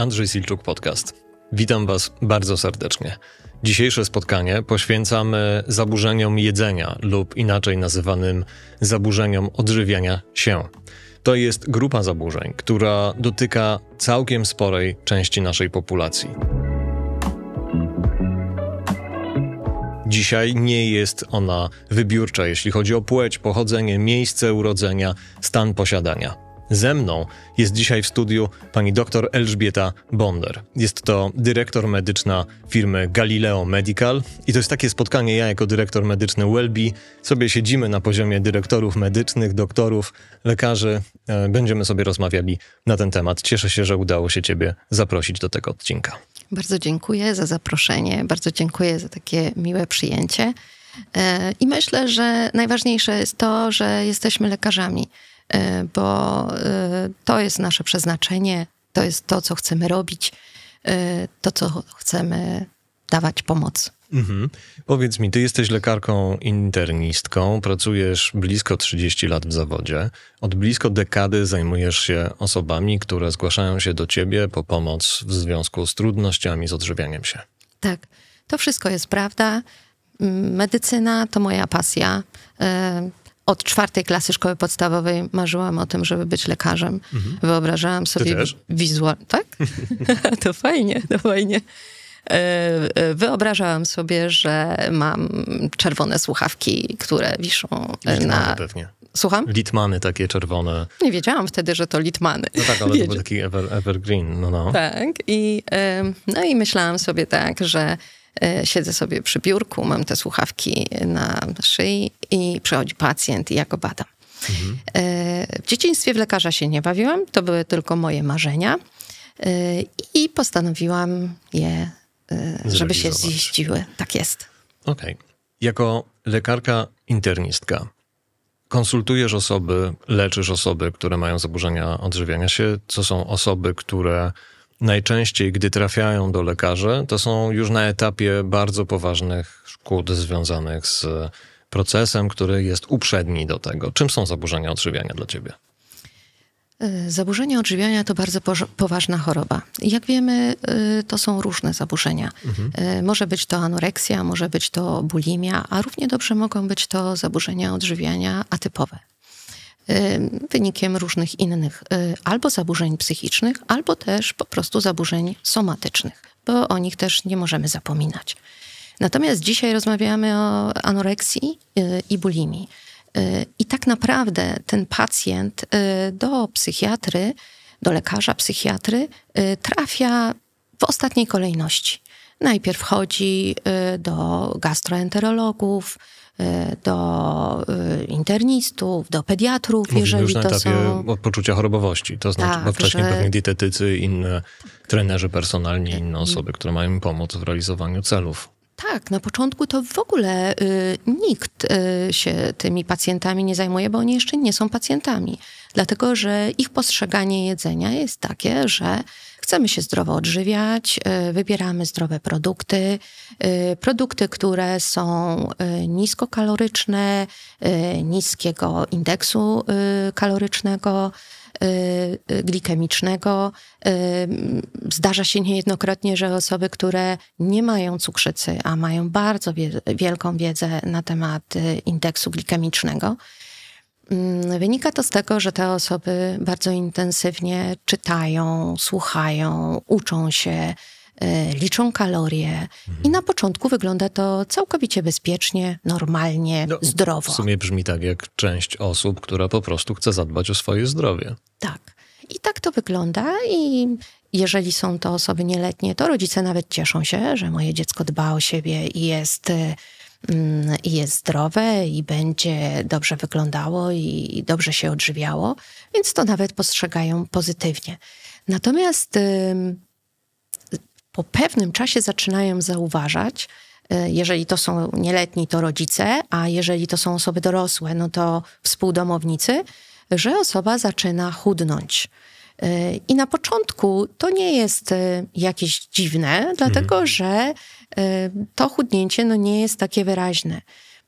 Andrzej Silczuk Podcast. Witam Was bardzo serdecznie. Dzisiejsze spotkanie poświęcamy zaburzeniom jedzenia lub inaczej nazywanym zaburzeniom odżywiania się. To jest grupa zaburzeń, która dotyka całkiem sporej części naszej populacji. Dzisiaj nie jest ona wybiórcza, jeśli chodzi o płeć, pochodzenie, miejsce urodzenia, stan posiadania. Ze mną jest dzisiaj w studiu pani dr Elżbieta Bonder. Jest to dyrektor medyczna firmy Galileo Medical i to jest takie spotkanie, ja jako dyrektor medyczny Welby sobie siedzimy na poziomie dyrektorów medycznych, doktorów, lekarzy. E, będziemy sobie rozmawiali na ten temat. Cieszę się, że udało się ciebie zaprosić do tego odcinka. Bardzo dziękuję za zaproszenie, bardzo dziękuję za takie miłe przyjęcie. E, I myślę, że najważniejsze jest to, że jesteśmy lekarzami E, bo e, to jest nasze przeznaczenie, to jest to, co chcemy robić, e, to, co chcemy dawać pomoc. Mhm. Powiedz mi, ty jesteś lekarką internistką, pracujesz blisko 30 lat w zawodzie. Od blisko dekady zajmujesz się osobami, które zgłaszają się do ciebie po pomoc w związku z trudnościami z odżywianiem się. Tak, to wszystko jest prawda. Medycyna to moja pasja od czwartej klasy szkoły podstawowej marzyłam o tym, żeby być lekarzem. Mhm. Wyobrażałam sobie wizualnie. Tak? to fajnie, to fajnie. E, e, wyobrażałam sobie, że mam czerwone słuchawki, które wiszą e, Litmany na. Pewnie. Słucham? Litmany takie czerwone. Nie wiedziałam wtedy, że to litmany. No tak, ale to był taki ever, evergreen. No, no. Tak. I, no i myślałam sobie tak, że E, siedzę sobie przy biurku, mam te słuchawki na szyi i przychodzi pacjent i ja go badam. Mhm. E, w dzieciństwie w lekarza się nie bawiłam, to były tylko moje marzenia e, i postanowiłam je, żeby się ziściły. Tak jest. Okej. Okay. Jako lekarka internistka konsultujesz osoby, leczysz osoby, które mają zaburzenia odżywiania się. Co są osoby, które najczęściej, gdy trafiają do lekarzy, to są już na etapie bardzo poważnych szkód związanych z procesem, który jest uprzedni do tego. Czym są zaburzenia odżywiania dla ciebie? E, zaburzenia odżywiania to bardzo poważna choroba. Jak wiemy, e, to są różne zaburzenia. Mhm. E, może być to anoreksja, może być to bulimia, a równie dobrze mogą być to zaburzenia odżywiania atypowe wynikiem różnych innych e, albo zaburzeń psychicznych, albo też po prostu zaburzeń somatycznych, bo o nich też nie możemy zapominać. Natomiast dzisiaj rozmawiamy o anoreksji e, i bulimii. E, I tak naprawdę ten pacjent do psychiatry, do lekarza psychiatry trafia w ostatniej kolejności. Najpierw chodzi do gastroenterologów, Y, do y, internistów, do pediatrów, Mówimy jeżeli już na to etapie są... poczucia chorobowości, to znaczy, tak, bo wcześniej że... pewnie dietetycy, inne tak. trenerzy personalni, inne osoby, które mają pomóc w realizowaniu celów. Tak, na początku to w ogóle y, nikt y, się tymi pacjentami nie zajmuje, bo oni jeszcze nie są pacjentami. Dlatego, że ich postrzeganie jedzenia jest takie, że chcemy się zdrowo odżywiać, y, wybieramy zdrowe produkty, y, produkty, które są y, niskokaloryczne, niskiego indeksu kalorycznego, glikemicznego. Zdarza się niejednokrotnie, że osoby, które nie mają cukrzycy, a mają bardzo wielką wiedzę na temat indeksu glikemicznego, Mm, wynika to z tego, że te osoby bardzo intensywnie czytają, słuchają, uczą się, y, liczą kalorie mhm. i na początku wygląda to całkowicie bezpiecznie, normalnie, no, zdrowo. W sumie brzmi tak jak część osób, która po prostu chce zadbać o swoje zdrowie. Tak. I tak to wygląda i jeżeli są to osoby nieletnie, to rodzice nawet cieszą się, że moje dziecko dba o siebie i jest y, Mm, i jest zdrowe i będzie dobrze wyglądało i dobrze się odżywiało, więc to nawet postrzegają pozytywnie. Natomiast po pewnym czasie zaczynają zauważać, y, jeżeli to są nieletni, to rodzice, a jeżeli to są osoby dorosłe, no to współdomownicy, że osoba zaczyna chudnąć. Y, I na początku to nie jest y, jakieś dziwne, dlatego mhm. że to chudnięcie no, nie jest takie wyraźne.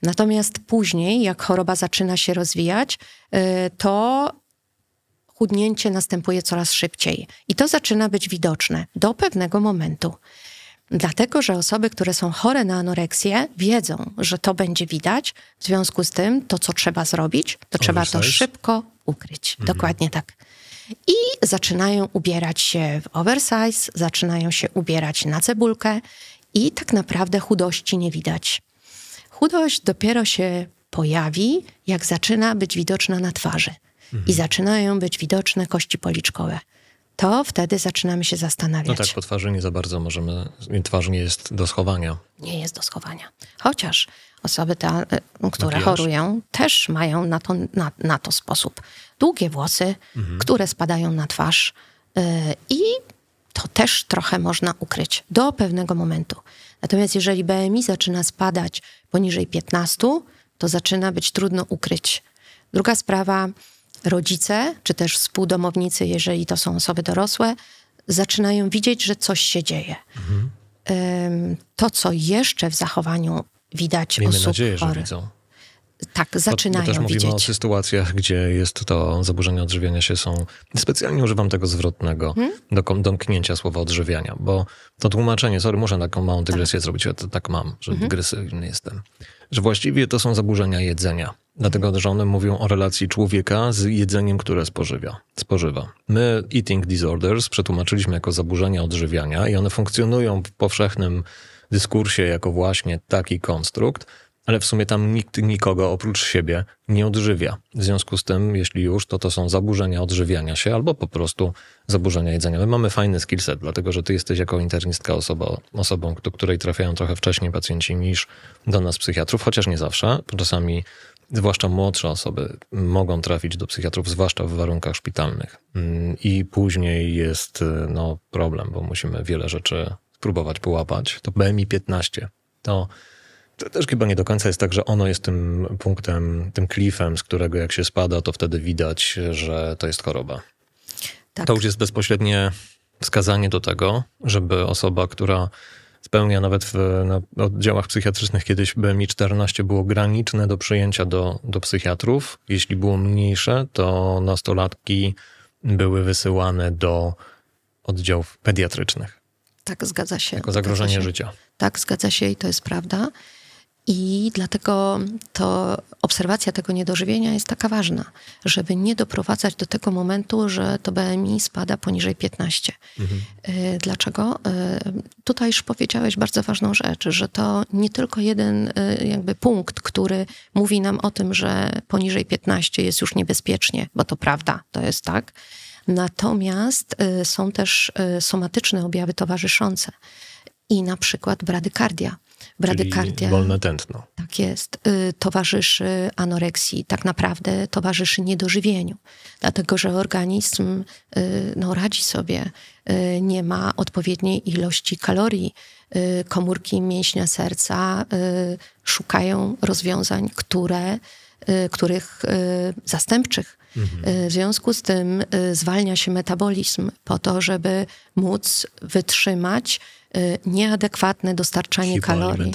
Natomiast później, jak choroba zaczyna się rozwijać, e, to chudnięcie następuje coraz szybciej i to zaczyna być widoczne do pewnego momentu. Dlatego, że osoby, które są chore na anoreksję, wiedzą, że to będzie widać, w związku z tym to, co trzeba zrobić, to trzeba to szybko ukryć. Mhm. Dokładnie tak. I zaczynają ubierać się w oversize, zaczynają się ubierać na cebulkę, i tak naprawdę chudości nie widać. Chudość dopiero się pojawi, jak zaczyna być widoczna na twarzy mhm. i zaczynają być widoczne kości policzkowe. To wtedy zaczynamy się zastanawiać. No tak, po twarzy nie za bardzo możemy, twarz nie jest do schowania. Nie jest do schowania. Chociaż osoby, te, e, które chorują, też mają na to, na, na to sposób. Długie włosy, mhm. które spadają na twarz, e, i to też trochę można ukryć do pewnego momentu. Natomiast jeżeli BMI zaczyna spadać poniżej 15, to zaczyna być trudno ukryć. Druga sprawa, rodzice czy też współdomownicy, jeżeli to są osoby dorosłe, zaczynają widzieć, że coś się dzieje. Mhm. To, co jeszcze w zachowaniu widać Miejmy osób nadzieję, chorych. Że widzą. Tak, no, zaczynają. Bo, też mówimy widzieć. o sytuacjach, gdzie jest to zaburzenia odżywiania się są. Specjalnie używam tego zwrotnego hmm? do domknięcia słowa odżywiania, bo to tłumaczenie, sorry, muszę taką małą tak. dygresję tak. zrobić, ja to tak mam, że hmm? dygresyjny jestem. Że właściwie to są zaburzenia jedzenia. Dlatego, że one mówią o relacji człowieka z jedzeniem, które spożywa. spożywa. My eating disorders przetłumaczyliśmy jako zaburzenia odżywiania i one funkcjonują w powszechnym dyskursie jako właśnie taki konstrukt, ale w sumie tam nikt nikogo oprócz siebie nie odżywia. W związku z tym, jeśli już, to to są zaburzenia odżywiania się albo po prostu zaburzenia jedzenia. My mamy fajny skillset, dlatego że ty jesteś jako internistka osoba, osobą, do której trafiają trochę wcześniej pacjenci niż do nas psychiatrów, chociaż nie zawsze. Czasami zwłaszcza młodsze osoby mogą trafić do psychiatrów, zwłaszcza w warunkach szpitalnych. Mm, I później jest y, no, problem, bo musimy wiele rzeczy spróbować, połapać. To BMI 15 to to też chyba nie do końca jest tak, że ono jest tym punktem, tym klifem, z którego jak się spada, to wtedy widać, że to jest choroba. Tak. To już jest bezpośrednie wskazanie do tego, żeby osoba, która spełnia nawet w na oddziałach psychiatrycznych kiedyś BMI-14 było graniczne do przyjęcia do, do psychiatrów. Jeśli było mniejsze, to nastolatki były wysyłane do oddziałów pediatrycznych. Tak, zgadza się. Jako zagrożenie się. życia. Tak, zgadza się i to jest prawda. I dlatego to obserwacja tego niedożywienia jest taka ważna, żeby nie doprowadzać do tego momentu, że to BMI spada poniżej 15. Mhm. Y, dlaczego? Y, tutaj już powiedziałeś bardzo ważną rzecz, że to nie tylko jeden y, jakby punkt, który mówi nam o tym, że poniżej 15 jest już niebezpiecznie, bo to prawda, to jest tak. Natomiast są też somatyczne objawy towarzyszące i na przykład bradykardia bradykardia. wolne tętno. Tak jest. Y, towarzyszy anoreksji, tak naprawdę towarzyszy niedożywieniu, dlatego że organizm y, no, radzi sobie, y, nie ma odpowiedniej ilości kalorii. Komórki mięśnia serca szukają rozwiązań, które, których zastępczych. Mhm. W związku z tym zwalnia się metabolizm po to, żeby móc wytrzymać Y, nieadekwatne dostarczanie kalorii.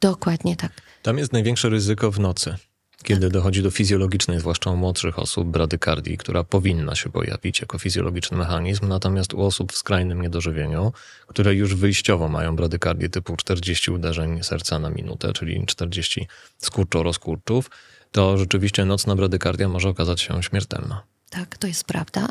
Dokładnie tak. Tam jest największe ryzyko w nocy, kiedy tak. dochodzi do fizjologicznej, zwłaszcza u młodszych osób, bradykardii, która powinna się pojawić jako fizjologiczny mechanizm, natomiast u osób w skrajnym niedożywieniu, które już wyjściowo mają bradykardię typu 40 uderzeń serca na minutę, czyli 40 skurczo-rozkurczów, to rzeczywiście nocna bradykardia może okazać się śmiertelna. Tak, to jest prawda.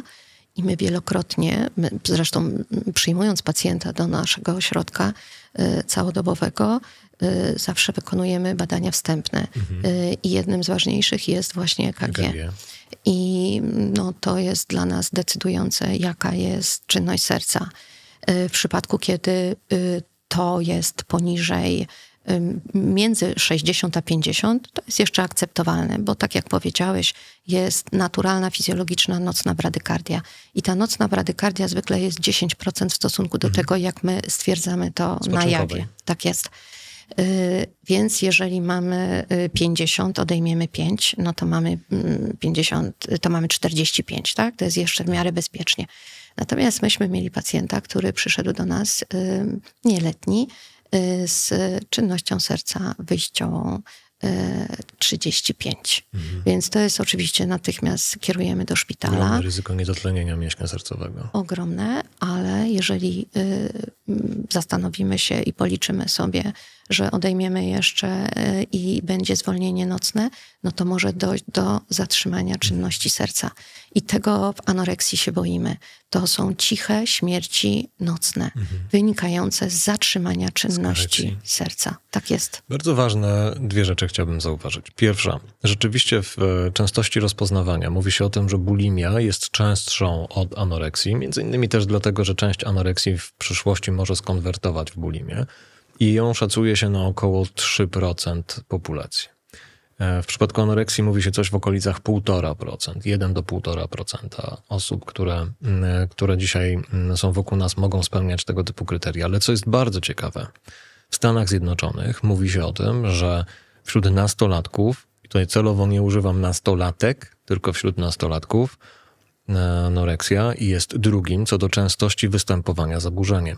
I my wielokrotnie, my zresztą przyjmując pacjenta do naszego ośrodka y, całodobowego, y, zawsze wykonujemy badania wstępne. Mhm. Y, I jednym z ważniejszych jest właśnie EKG. EKG. I no, to jest dla nas decydujące, jaka jest czynność serca. W przypadku, kiedy to jest poniżej między 60 a 50 to jest jeszcze akceptowalne, bo tak jak powiedziałeś, jest naturalna, fizjologiczna nocna bradykardia. I ta nocna bradykardia zwykle jest 10% w stosunku do mhm. tego, jak my stwierdzamy to na jawie. Tak jest. Y, więc jeżeli mamy 50, y, odejmiemy 5, no to mamy 50, mm, to mamy 45, tak? To jest jeszcze w miarę bezpiecznie. Natomiast myśmy mieli pacjenta, który przyszedł do nas nieletni, Y, z czynnością serca wyjściową 35. Y, mhm. Więc to jest oczywiście natychmiast kierujemy do szpitala. Ogromne ryzyko niedotlenienia mięśnia sercowego. Ogromne, ale jeżeli y, zastanowimy się i policzymy sobie że odejmiemy jeszcze y, i będzie zwolnienie nocne, no to może dojść do zatrzymania czynności serca. I tego w anoreksji się boimy. To są ciche śmierci nocne, mhm. wynikające z zatrzymania czynności z serca. Tak jest. Bardzo ważne dwie rzeczy chciałbym zauważyć. Pierwsza, rzeczywiście w e, częstości rozpoznawania mówi się o tym, że bulimia jest częstszą od anoreksji, między innymi też dlatego, że część anoreksji w przyszłości może skonwertować w bulimię i ją szacuje się na około 3% populacji. E, w przypadku anoreksji mówi się coś w okolicach 1,5%, 1 do 1,5% osób, które, mm, e, które dzisiaj mm, są wokół nas, mogą spełniać tego typu kryteria. Ale co jest bardzo ciekawe, w Stanach Zjednoczonych mówi się o tym, że wśród nastolatków, i tutaj celowo nie używam nastolatek, tylko wśród nastolatków, e, anoreksja jest drugim co do częstości występowania zaburzeniem.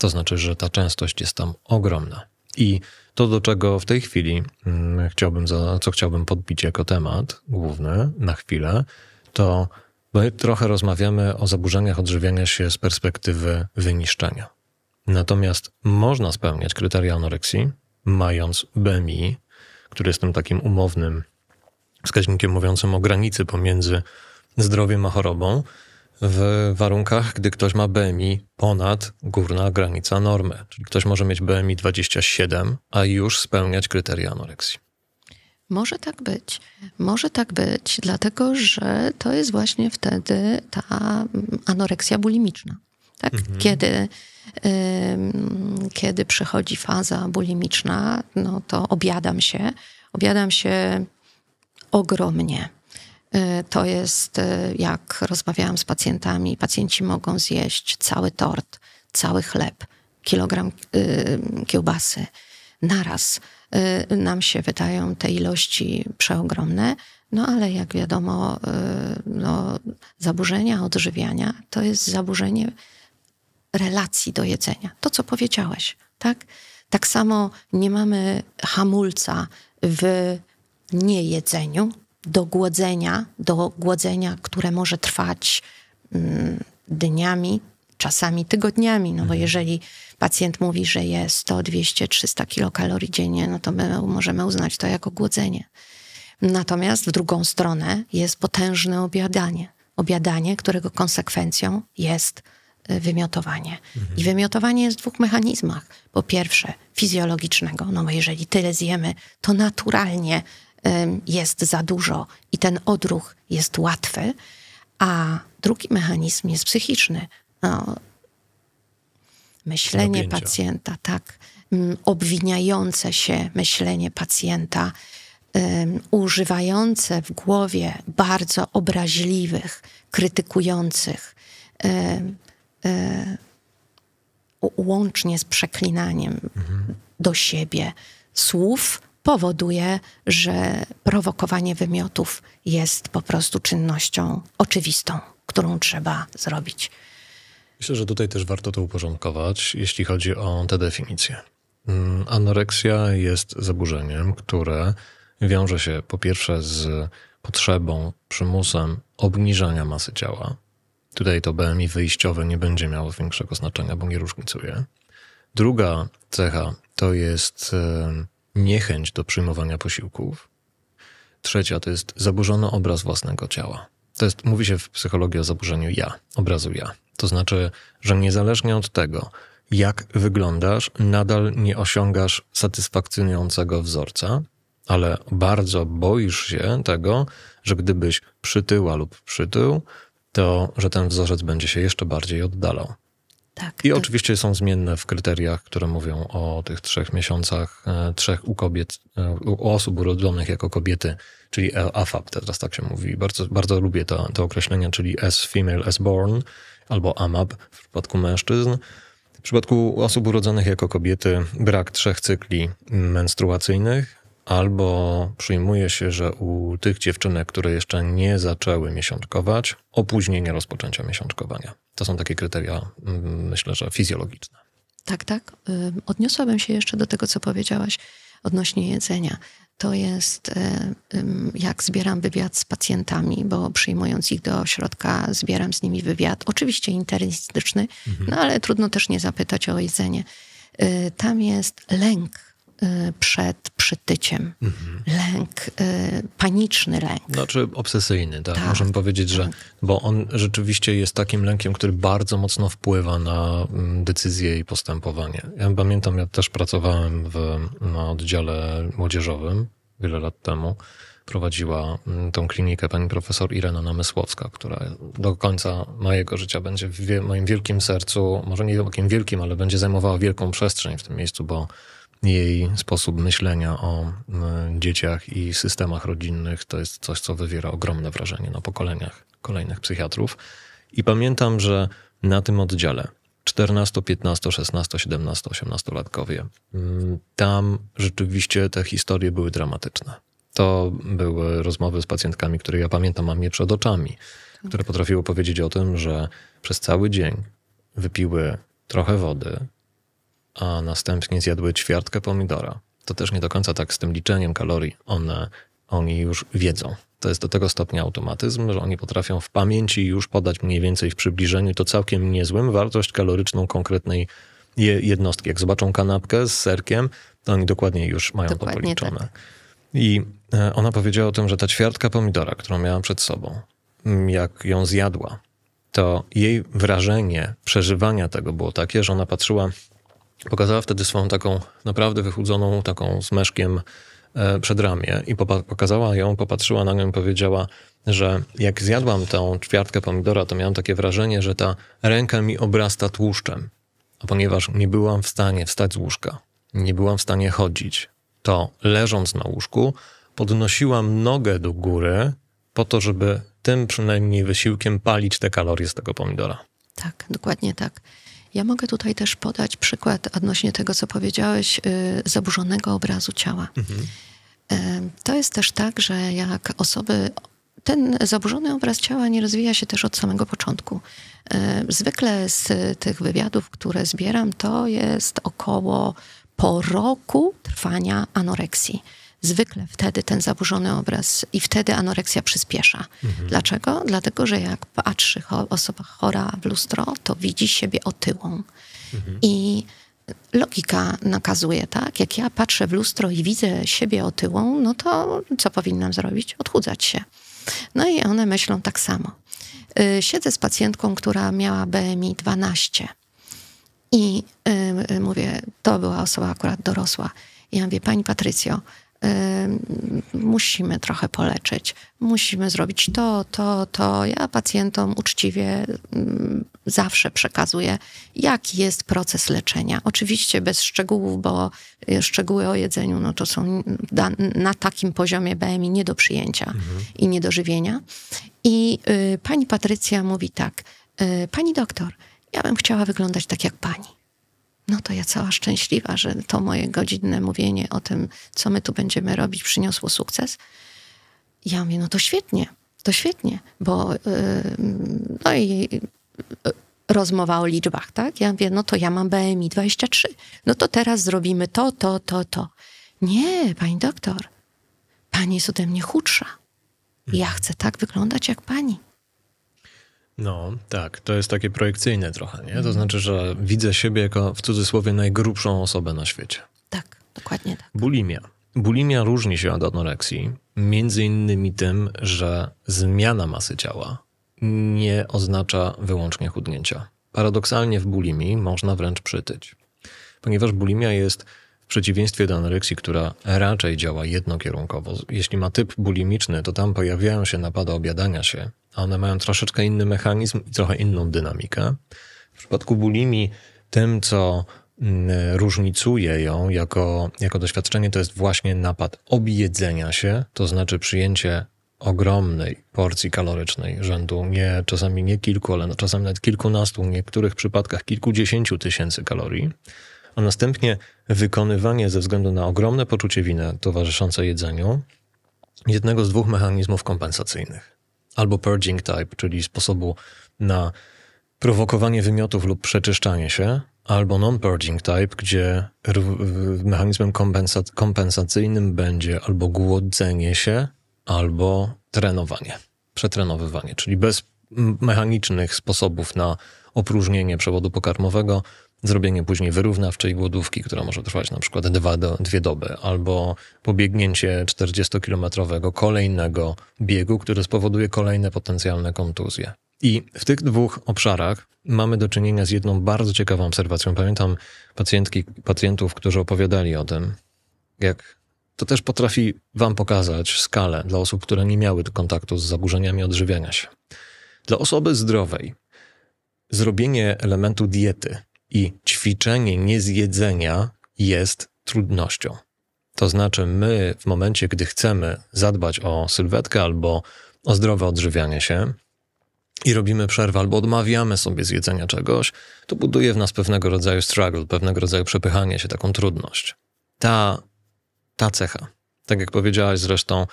To znaczy, że ta częstość jest tam ogromna. I to, do czego w tej chwili mm, chciałbym, za, co chciałbym podbić jako temat główny na chwilę, to my trochę rozmawiamy o zaburzeniach odżywiania się z perspektywy wyniszczenia. Natomiast można spełniać kryteria anoreksji, mając BMI, który jest tym takim umownym wskaźnikiem mówiącym o granicy pomiędzy zdrowiem a chorobą, w warunkach, gdy ktoś ma BMI ponad górna granica normy. Czyli ktoś może mieć BMI 27, a już spełniać kryteria anoreksji. Może tak być. Może tak być, dlatego że to jest właśnie wtedy ta mm, anoreksja bulimiczna. Tak? Mhm. Kiedy, kiedy przychodzi faza bulimiczna, no to obiadam się. Obiadam się ogromnie Y, to jest, y, jak rozmawiałam z pacjentami, pacjenci mogą zjeść cały tort, cały chleb, kilogram y, kiełbasy naraz. Nam się wydają te ilości przeogromne, no ale jak wiadomo, no, zaburzenia odżywiania to jest zaburzenie relacji do jedzenia. To, co powiedziałeś, tak? Tak samo nie mamy hamulca w niejedzeniu, do głodzenia, do głodzenia, które może trwać mm, dniami, czasami tygodniami, no bo mhm. jeżeli pacjent mówi, że je 100, 200, 300 kilokalorii dziennie, no to my możemy uznać to jako głodzenie. Natomiast w drugą stronę jest potężne obiadanie. Obiadanie, którego konsekwencją jest y, wymiotowanie. Mhm. I wymiotowanie jest w dwóch mechanizmach. Po pierwsze, fizjologicznego, no bo jeżeli tyle zjemy, to naturalnie jest za dużo i ten odruch jest łatwy, a drugi mechanizm jest psychiczny. No, myślenie Napięcia. pacjenta, tak, mm, obwiniające się myślenie pacjenta, używające w głowie bardzo obraźliwych, krytykujących, e, łącznie z przeklinaniem mhm. do siebie słów, powoduje, że prowokowanie wymiotów jest po prostu czynnością oczywistą, którą trzeba zrobić. Myślę, że tutaj też warto to uporządkować, jeśli chodzi o te definicje. Mm, anoreksja jest zaburzeniem, które wiąże się po pierwsze z potrzebą, przymusem obniżania masy ciała. Tutaj to BMI wyjściowe nie będzie miało większego znaczenia, bo nie różnicuje. Druga cecha to jest niechęć do przyjmowania posiłków. Trzecia to jest zaburzony obraz własnego ciała. To jest, mówi się w psychologii o zaburzeniu ja, obrazu ja. To znaczy, że niezależnie od tego, jak wyglądasz, nadal nie osiągasz satysfakcjonującego wzorca, ale bardzo boisz się tego, że gdybyś przytyła lub przytył, to że ten wzorzec będzie się jeszcze bardziej oddalał. Tak, I to... Tak. oczywiście są zmienne w kryteriach, które mówią o tych trzech miesiącach, e, trzech u kobiet, e, u osób urodzonych jako kobiety, czyli e, AFAB, teraz tak się mówi. Bardzo, bardzo lubię to, te określenia, czyli as female as born albo AMAB w przypadku mężczyzn. W przypadku osób urodzonych jako kobiety brak trzech cykli menstruacyjnych, albo przyjmuje się, że u tych dziewczynek, które jeszcze nie zaczęły miesiączkować, opóźnienie rozpoczęcia miesiączkowania. To są takie kryteria, mm, myślę, że fizjologiczne. Tak, tak. Odniosłabym się jeszcze do tego, co powiedziałaś odnośnie jedzenia. To jest, e, jak zbieram wywiad z pacjentami, bo przyjmując ich do ośrodka, zbieram z nimi wywiad, oczywiście internistyczny, mhm. no ale trudno też nie zapytać o jedzenie. Y, tam jest lęk y, przed przytyciem. Mhm. Lęk, y, paniczny lęk. Znaczy obsesyjny, tak. tak Możemy powiedzieć, że. Tak. Bo on rzeczywiście jest takim lękiem, który bardzo mocno wpływa na mm, decyzje i postępowanie. Ja pamiętam, ja też pracowałem w, na oddziale młodzieżowym wiele lat temu prowadziła mm, tą klinikę pani profesor Irena Namysłowska, która do końca mojego życia będzie w moim wielkim sercu, może nie takim wielkim, ale będzie zajmowała wielką przestrzeń w tym miejscu, bo jej sposób myślenia o e, dzieciach i systemach rodzinnych to jest coś, co wywiera ogromne wrażenie na pokoleniach kolejnych psychiatrów. I pamiętam, że na tym oddziale 14, 15, 16, 17, 18-latkowie, tam rzeczywiście te historie były dramatyczne. To były rozmowy z pacjentkami, które ja pamiętam, mam je przed oczami, które potrafiły powiedzieć o tym, że przez cały dzień wypiły trochę wody, a następnie zjadły ćwiartkę pomidora. To też nie do końca tak z tym liczeniem kalorii. One, oni już wiedzą. To jest do tego stopnia automatyzm, że oni potrafią w pamięci już podać mniej więcej w przybliżeniu to całkiem niezłym wartość kaloryczną konkretnej jednostki. Jak zobaczą kanapkę z serkiem, to oni dokładnie już mają dokładnie to policzone. Tak. I e, ona powiedziała o tym, że ta ćwiartka pomidora, którą miałam przed sobą, jak ją zjadła, to jej wrażenie przeżywania tego było takie, że ona patrzyła pokazała wtedy swoją taką naprawdę wychudzoną, taką z meszkiem e, przedramię i pokazała ją, popatrzyła na nią i powiedziała, że jak zjadłam tę ćwiartkę pomidora, to miałam takie wrażenie, że ta ręka mi obrasta tłuszczem. A ponieważ nie byłam w stanie wstać z łóżka, nie byłam w stanie chodzić, to leżąc na łóżku podnosiłam nogę do góry po to, żeby tym przynajmniej wysiłkiem palić te kalorie z tego pomidora. Tak, dokładnie tak. Ja mogę tutaj też podać przykład odnośnie tego, co powiedziałeś, y, zaburzonego obrazu ciała. Mhm. E, to jest też tak, że jak osoby. Ten zaburzony obraz ciała nie rozwija się też od samego początku. E, zwykle z tych wywiadów, które zbieram, to jest około po roku trwania anoreksji zwykle wtedy ten zaburzony obraz i wtedy anoreksja przyspiesza. Mhm. Dlaczego? Dlatego, że jak patrzy osoba chora w lustro, to widzi siebie otyłą. Mhm. I logika nakazuje, tak? Jak ja patrzę w lustro i widzę siebie otyłą, no to co powinnam zrobić? Odchudzać się. No i one myślą tak samo. Y, siedzę z pacjentką, która miała BMI 12 i y, y, mówię, to była osoba akurat dorosła. I ja mówię, pani Patrycjo, musimy trochę poleczyć, musimy zrobić to, to, to. Ja pacjentom uczciwie mm, zawsze przekazuję, jaki jest proces leczenia. Oczywiście bez szczegółów, bo e, szczegóły o jedzeniu no to są na takim poziomie BMI nie do przyjęcia mhm. i nie do żywienia. I y, pani Patrycja mówi tak, y, pani doktor, ja bym chciała wyglądać tak jak pani no to ja cała szczęśliwa, że to moje godzinne mówienie o tym, co my tu będziemy robić, przyniosło sukces. Ja mówię, no to świetnie, to świetnie, bo y, no i y, rozmowa o liczbach, tak? Ja mówię, no to ja mam BMI 23, no to teraz zrobimy to, to, to, to. Nie, pani doktor, pani jest ode mnie chudsza. Ja chcę tak wyglądać jak pani. No, tak, to jest takie projekcyjne trochę, nie? To znaczy, że widzę siebie jako w cudzysłowie najgrubszą osobę na świecie. Tak, dokładnie tak. Bulimia. Bulimia różni się od anoreksji, między innymi tym, że zmiana masy ciała nie oznacza wyłącznie chudnięcia. Paradoksalnie w bulimii można wręcz przytyć, ponieważ bulimia jest przeciwieństwie do anoreksji, która raczej działa jednokierunkowo. Jeśli ma typ bulimiczny, to tam pojawiają się napady obiadania się, a one mają troszeczkę inny mechanizm i trochę inną dynamikę. W przypadku bulimii tym, co mm, różnicuje ją jako, jako doświadczenie, to jest właśnie napad objedzenia się, to znaczy przyjęcie ogromnej porcji kalorycznej rzędu, nie, czasami nie kilku, ale no, czasami nawet kilkunastu, w niektórych przypadkach kilkudziesięciu tysięcy kalorii a następnie wykonywanie ze względu na ogromne poczucie winy towarzyszące jedzeniu jednego z dwóch mechanizmów kompensacyjnych. Albo purging type, czyli sposobu na prowokowanie wymiotów lub przeczyszczanie się, albo non-purging type, gdzie mechanizmem kompensa- kompensacyjnym będzie albo głodzenie się, albo trenowanie, przetrenowywanie, czyli bez mechanicznych sposobów na opróżnienie przewodu pokarmowego, zrobienie później wyrównawczej głodówki, która może trwać na przykład dwa do, dwie doby, albo pobiegnięcie 40-kilometrowego kolejnego biegu, który spowoduje kolejne potencjalne kontuzje. I w tych dwóch obszarach mamy do czynienia z jedną bardzo ciekawą obserwacją. Pamiętam pacjentki, pacjentów, którzy opowiadali o tym, jak to też potrafi Wam pokazać skalę dla osób, które nie miały kontaktu z zaburzeniami odżywiania się. Dla osoby zdrowej zrobienie elementu diety i ćwiczenie niezjedzenia jest trudnością. To znaczy, my w momencie, gdy chcemy zadbać o sylwetkę albo o zdrowe odżywianie się i robimy przerwę albo odmawiamy sobie zjedzenia czegoś, to buduje w nas pewnego rodzaju struggle, pewnego rodzaju przepychanie się, taką trudność. Ta, ta cecha, tak jak powiedziałaś zresztą,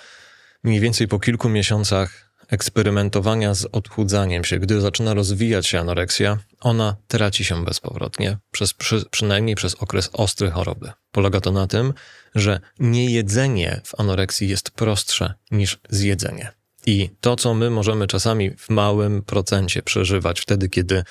mniej więcej po kilku miesiącach eksperymentowania z odchudzaniem się, gdy zaczyna rozwijać się anoreksja, ona traci się bezpowrotnie, przez, przy, przynajmniej przez okres ostrej choroby. Polega to na tym, że niejedzenie w anoreksji jest prostsze niż zjedzenie. I to, co my możemy czasami w małym procencie przeżywać wtedy, kiedy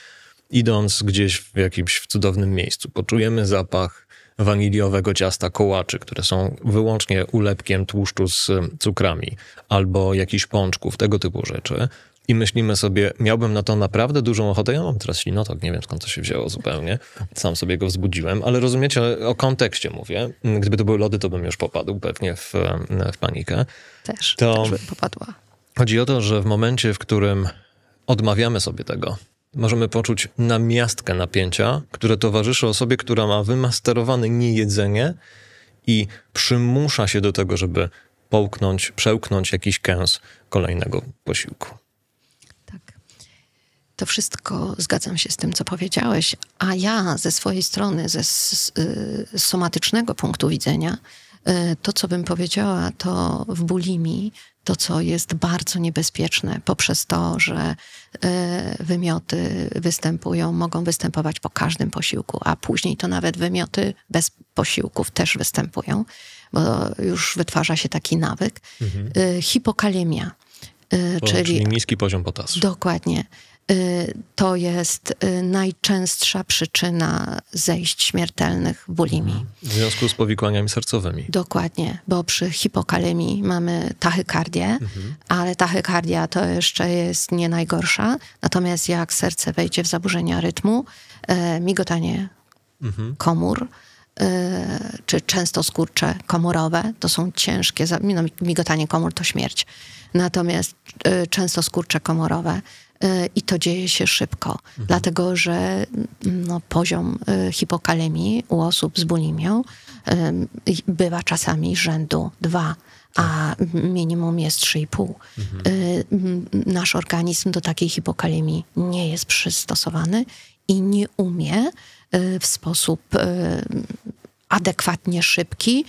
idąc gdzieś w jakimś cudownym miejscu, poczujemy zapach waniliowego ciasta kołaczy, które są wyłącznie ulepkiem tłuszczu z cukrami, albo jakichś pączków, tego typu rzeczy. I myślimy sobie, miałbym na to naprawdę dużą ochotę. Ja mam teraz ślinotok, nie wiem skąd to się wzięło zupełnie. Sam sobie go wzbudziłem, ale rozumiecie, o kontekście mówię. Gdyby to były lody, to bym już popadł pewnie w, w panikę. Też, to też bym popadła. Chodzi o to, że w momencie, w którym odmawiamy sobie tego, możemy poczuć namiastkę napięcia, które towarzyszy osobie, która ma wymasterowane niejedzenie i przymusza się do tego, żeby połknąć, przełknąć jakiś kęs kolejnego posiłku. Tak. To wszystko zgadzam się z tym, co powiedziałeś, a ja ze swojej strony, ze y, somatycznego punktu widzenia, y, to, co bym powiedziała, to w bulimi to, co jest bardzo niebezpieczne poprzez to, że e, wymioty występują, mogą występować po każdym posiłku, a później to nawet wymioty bez posiłków też występują, bo już wytwarza się taki nawyk. Mhm. E, hipokalemia. E, czyli, czyli niski poziom potasu. Dokładnie. Y, to jest y, najczęstsza przyczyna zejść śmiertelnych bulimii. W związku z powikłaniami sercowymi. Dokładnie, bo przy hipokalemii mamy tachykardię, mhm. ale tachykardia to jeszcze jest nie najgorsza. Natomiast jak serce wejdzie w zaburzenia rytmu, y, migotanie mhm. komór, czy często skurcze komorowe, to są ciężkie, no, migotanie komór to śmierć. Natomiast często skurcze komorowe. E, i to dzieje się szybko, mhm. dlatego że mm, no, poziom e, hipokalemii u osób z bulimią e, bywa czasami rzędu 2 a tak. minimum jest 3,5. Mhm. Nasz organizm do takiej hipokalemii nie jest przystosowany i nie umie w sposób adekwatnie szybki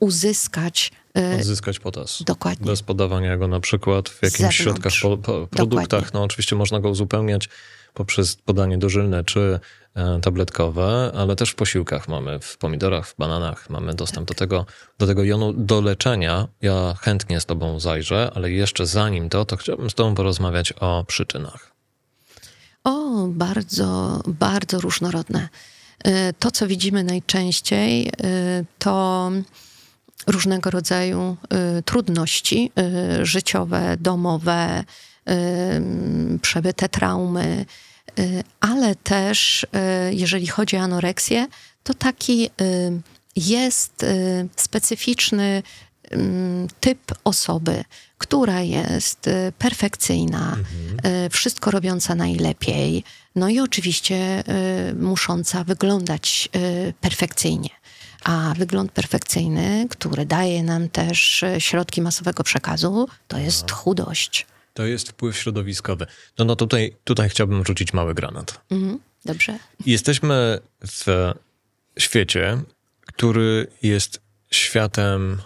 uzyskać Y, odzyskać potas. Dokładnie. Bez podawania go na przykład w jakichś środkach, po, po produktach. No oczywiście można go uzupełniać poprzez podanie dożylne czy e, tabletkowe, ale też w posiłkach mamy, w pomidorach, w bananach mamy dostęp tak. do tego, do tego jonu do leczenia. Ja chętnie z tobą zajrzę, ale jeszcze zanim to, to chciałbym z tobą porozmawiać o przyczynach. O, bardzo, bardzo różnorodne. Y, to, co widzimy najczęściej, y, to różnego rodzaju y, trudności y, życiowe, domowe, y, przebyte traumy, y, ale też y, jeżeli chodzi o anoreksję, to taki y, jest specyficzny typ osoby, która jest perfekcyjna, mhm. wszystko robiąca najlepiej, no i oczywiście musząca wyglądać perfekcyjnie. A wygląd perfekcyjny, który daje nam też e, środki masowego przekazu, to jest no. chudość. To jest wpływ środowiskowy. No, no tutaj, tutaj chciałbym rzucić mały granat. Mhm, dobrze. Jesteśmy w świecie, który jest światem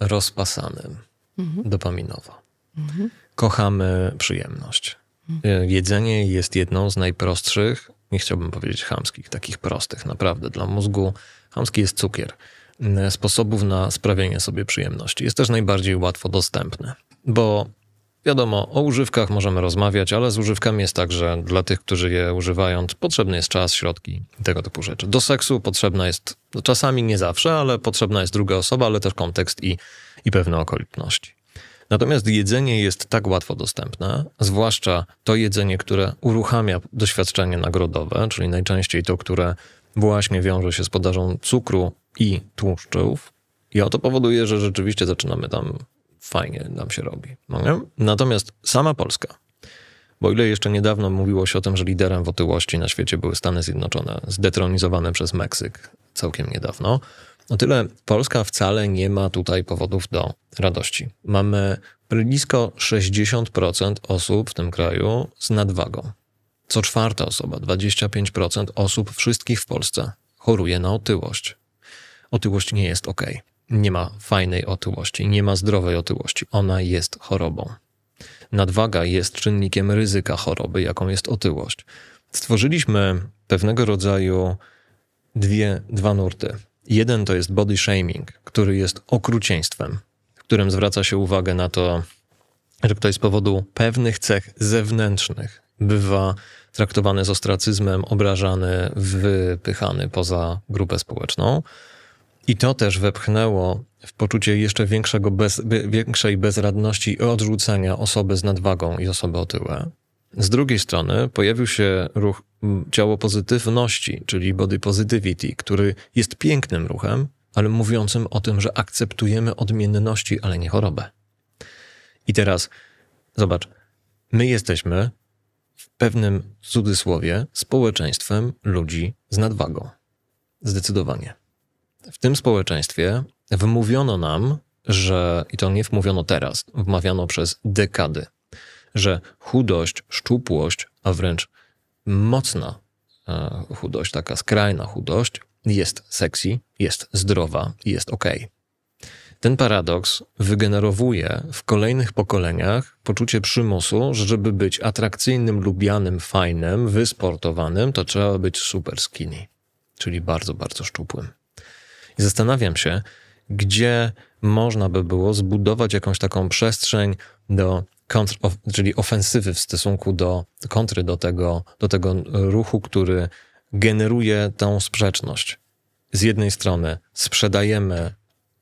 rozpasanym mhm. dopaminowo. Mhm. Kochamy przyjemność. Mhm. E, jedzenie jest jedną z najprostszych, nie chciałbym powiedzieć chamskich, takich prostych naprawdę dla mózgu Chamski jest cukier mm, sposobów na sprawienie sobie przyjemności. Jest też najbardziej łatwo dostępny, bo wiadomo, o używkach możemy rozmawiać, ale z używkami jest tak, że dla tych, którzy je używają, potrzebny jest czas, środki i tego typu rzeczy. Do seksu potrzebna jest, no czasami nie zawsze, ale potrzebna jest druga osoba, ale też kontekst i, i pewne okoliczności. Natomiast jedzenie jest tak łatwo dostępne, zwłaszcza to jedzenie, które uruchamia doświadczenie nagrodowe, czyli najczęściej to, które właśnie wiąże się z podażą cukru i tłuszczów. I to powoduje, że rzeczywiście zaczynamy tam fajnie, nam się robi. No, no. Natomiast sama Polska, bo ile jeszcze niedawno mówiło się o tym, że liderem w otyłości na świecie były Stany Zjednoczone, zdetronizowane przez Meksyk całkiem niedawno, o tyle Polska wcale nie ma tutaj powodów do radości. Mamy blisko 60% osób w tym kraju z nadwagą. Co czwarta osoba, 25% osób wszystkich w Polsce, choruje na otyłość. Otyłość nie jest ok. Nie ma fajnej otyłości, nie ma zdrowej otyłości. Ona jest chorobą. Nadwaga jest czynnikiem ryzyka choroby, jaką jest otyłość. Stworzyliśmy pewnego rodzaju dwie, dwa nurty. Jeden to jest body shaming, który jest okrucieństwem, w którym zwraca się uwagę na to, że ktoś z powodu pewnych cech zewnętrznych, bywa traktowany z ostracyzmem, obrażany, wypychany poza grupę społeczną. I to też wepchnęło w poczucie jeszcze większego bez, większej bezradności i odrzucenia osoby z nadwagą i osoby otyłe. Z drugiej strony pojawił się ruch ciało pozytywności, czyli body positivity, który jest pięknym ruchem, ale mówiącym o tym, że akceptujemy odmienności, ale nie chorobę. I teraz zobacz, my jesteśmy w pewnym cudzysłowie społeczeństwem ludzi z nadwagą. Zdecydowanie. W tym społeczeństwie wymówiono nam, że, i to nie wmówiono teraz, wmawiano przez dekady, że chudość, szczupłość, a wręcz mocna e, chudość, taka skrajna chudość, jest sexy, jest zdrowa, jest ok. Ten paradoks wygenerowuje w kolejnych pokoleniach poczucie przymusu, że żeby być atrakcyjnym, lubianym, fajnym, wysportowanym, to trzeba być super skinny, czyli bardzo, bardzo szczupłym. I zastanawiam się, gdzie można by było zbudować jakąś taką przestrzeń do kontr, czyli ofensywy w stosunku do kontry do tego, do tego ruchu, który generuje tą sprzeczność. Z jednej strony sprzedajemy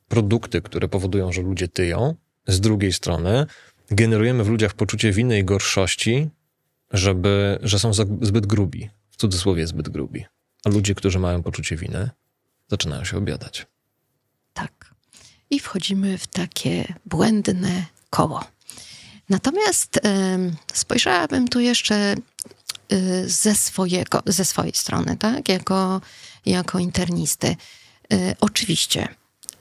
produkty, które powodują, że ludzie tyją. Z drugiej strony generujemy w ludziach poczucie winy i gorszości, żeby, że są zbyt grubi, w cudzysłowie zbyt grubi. A ludzie, którzy mają poczucie winy, zaczynają się obiadać. Tak. I wchodzimy w takie błędne koło. Natomiast y, spojrzałabym tu jeszcze y, ze, swojego, ze swojej strony, tak? Jako, jako internisty. Y, oczywiście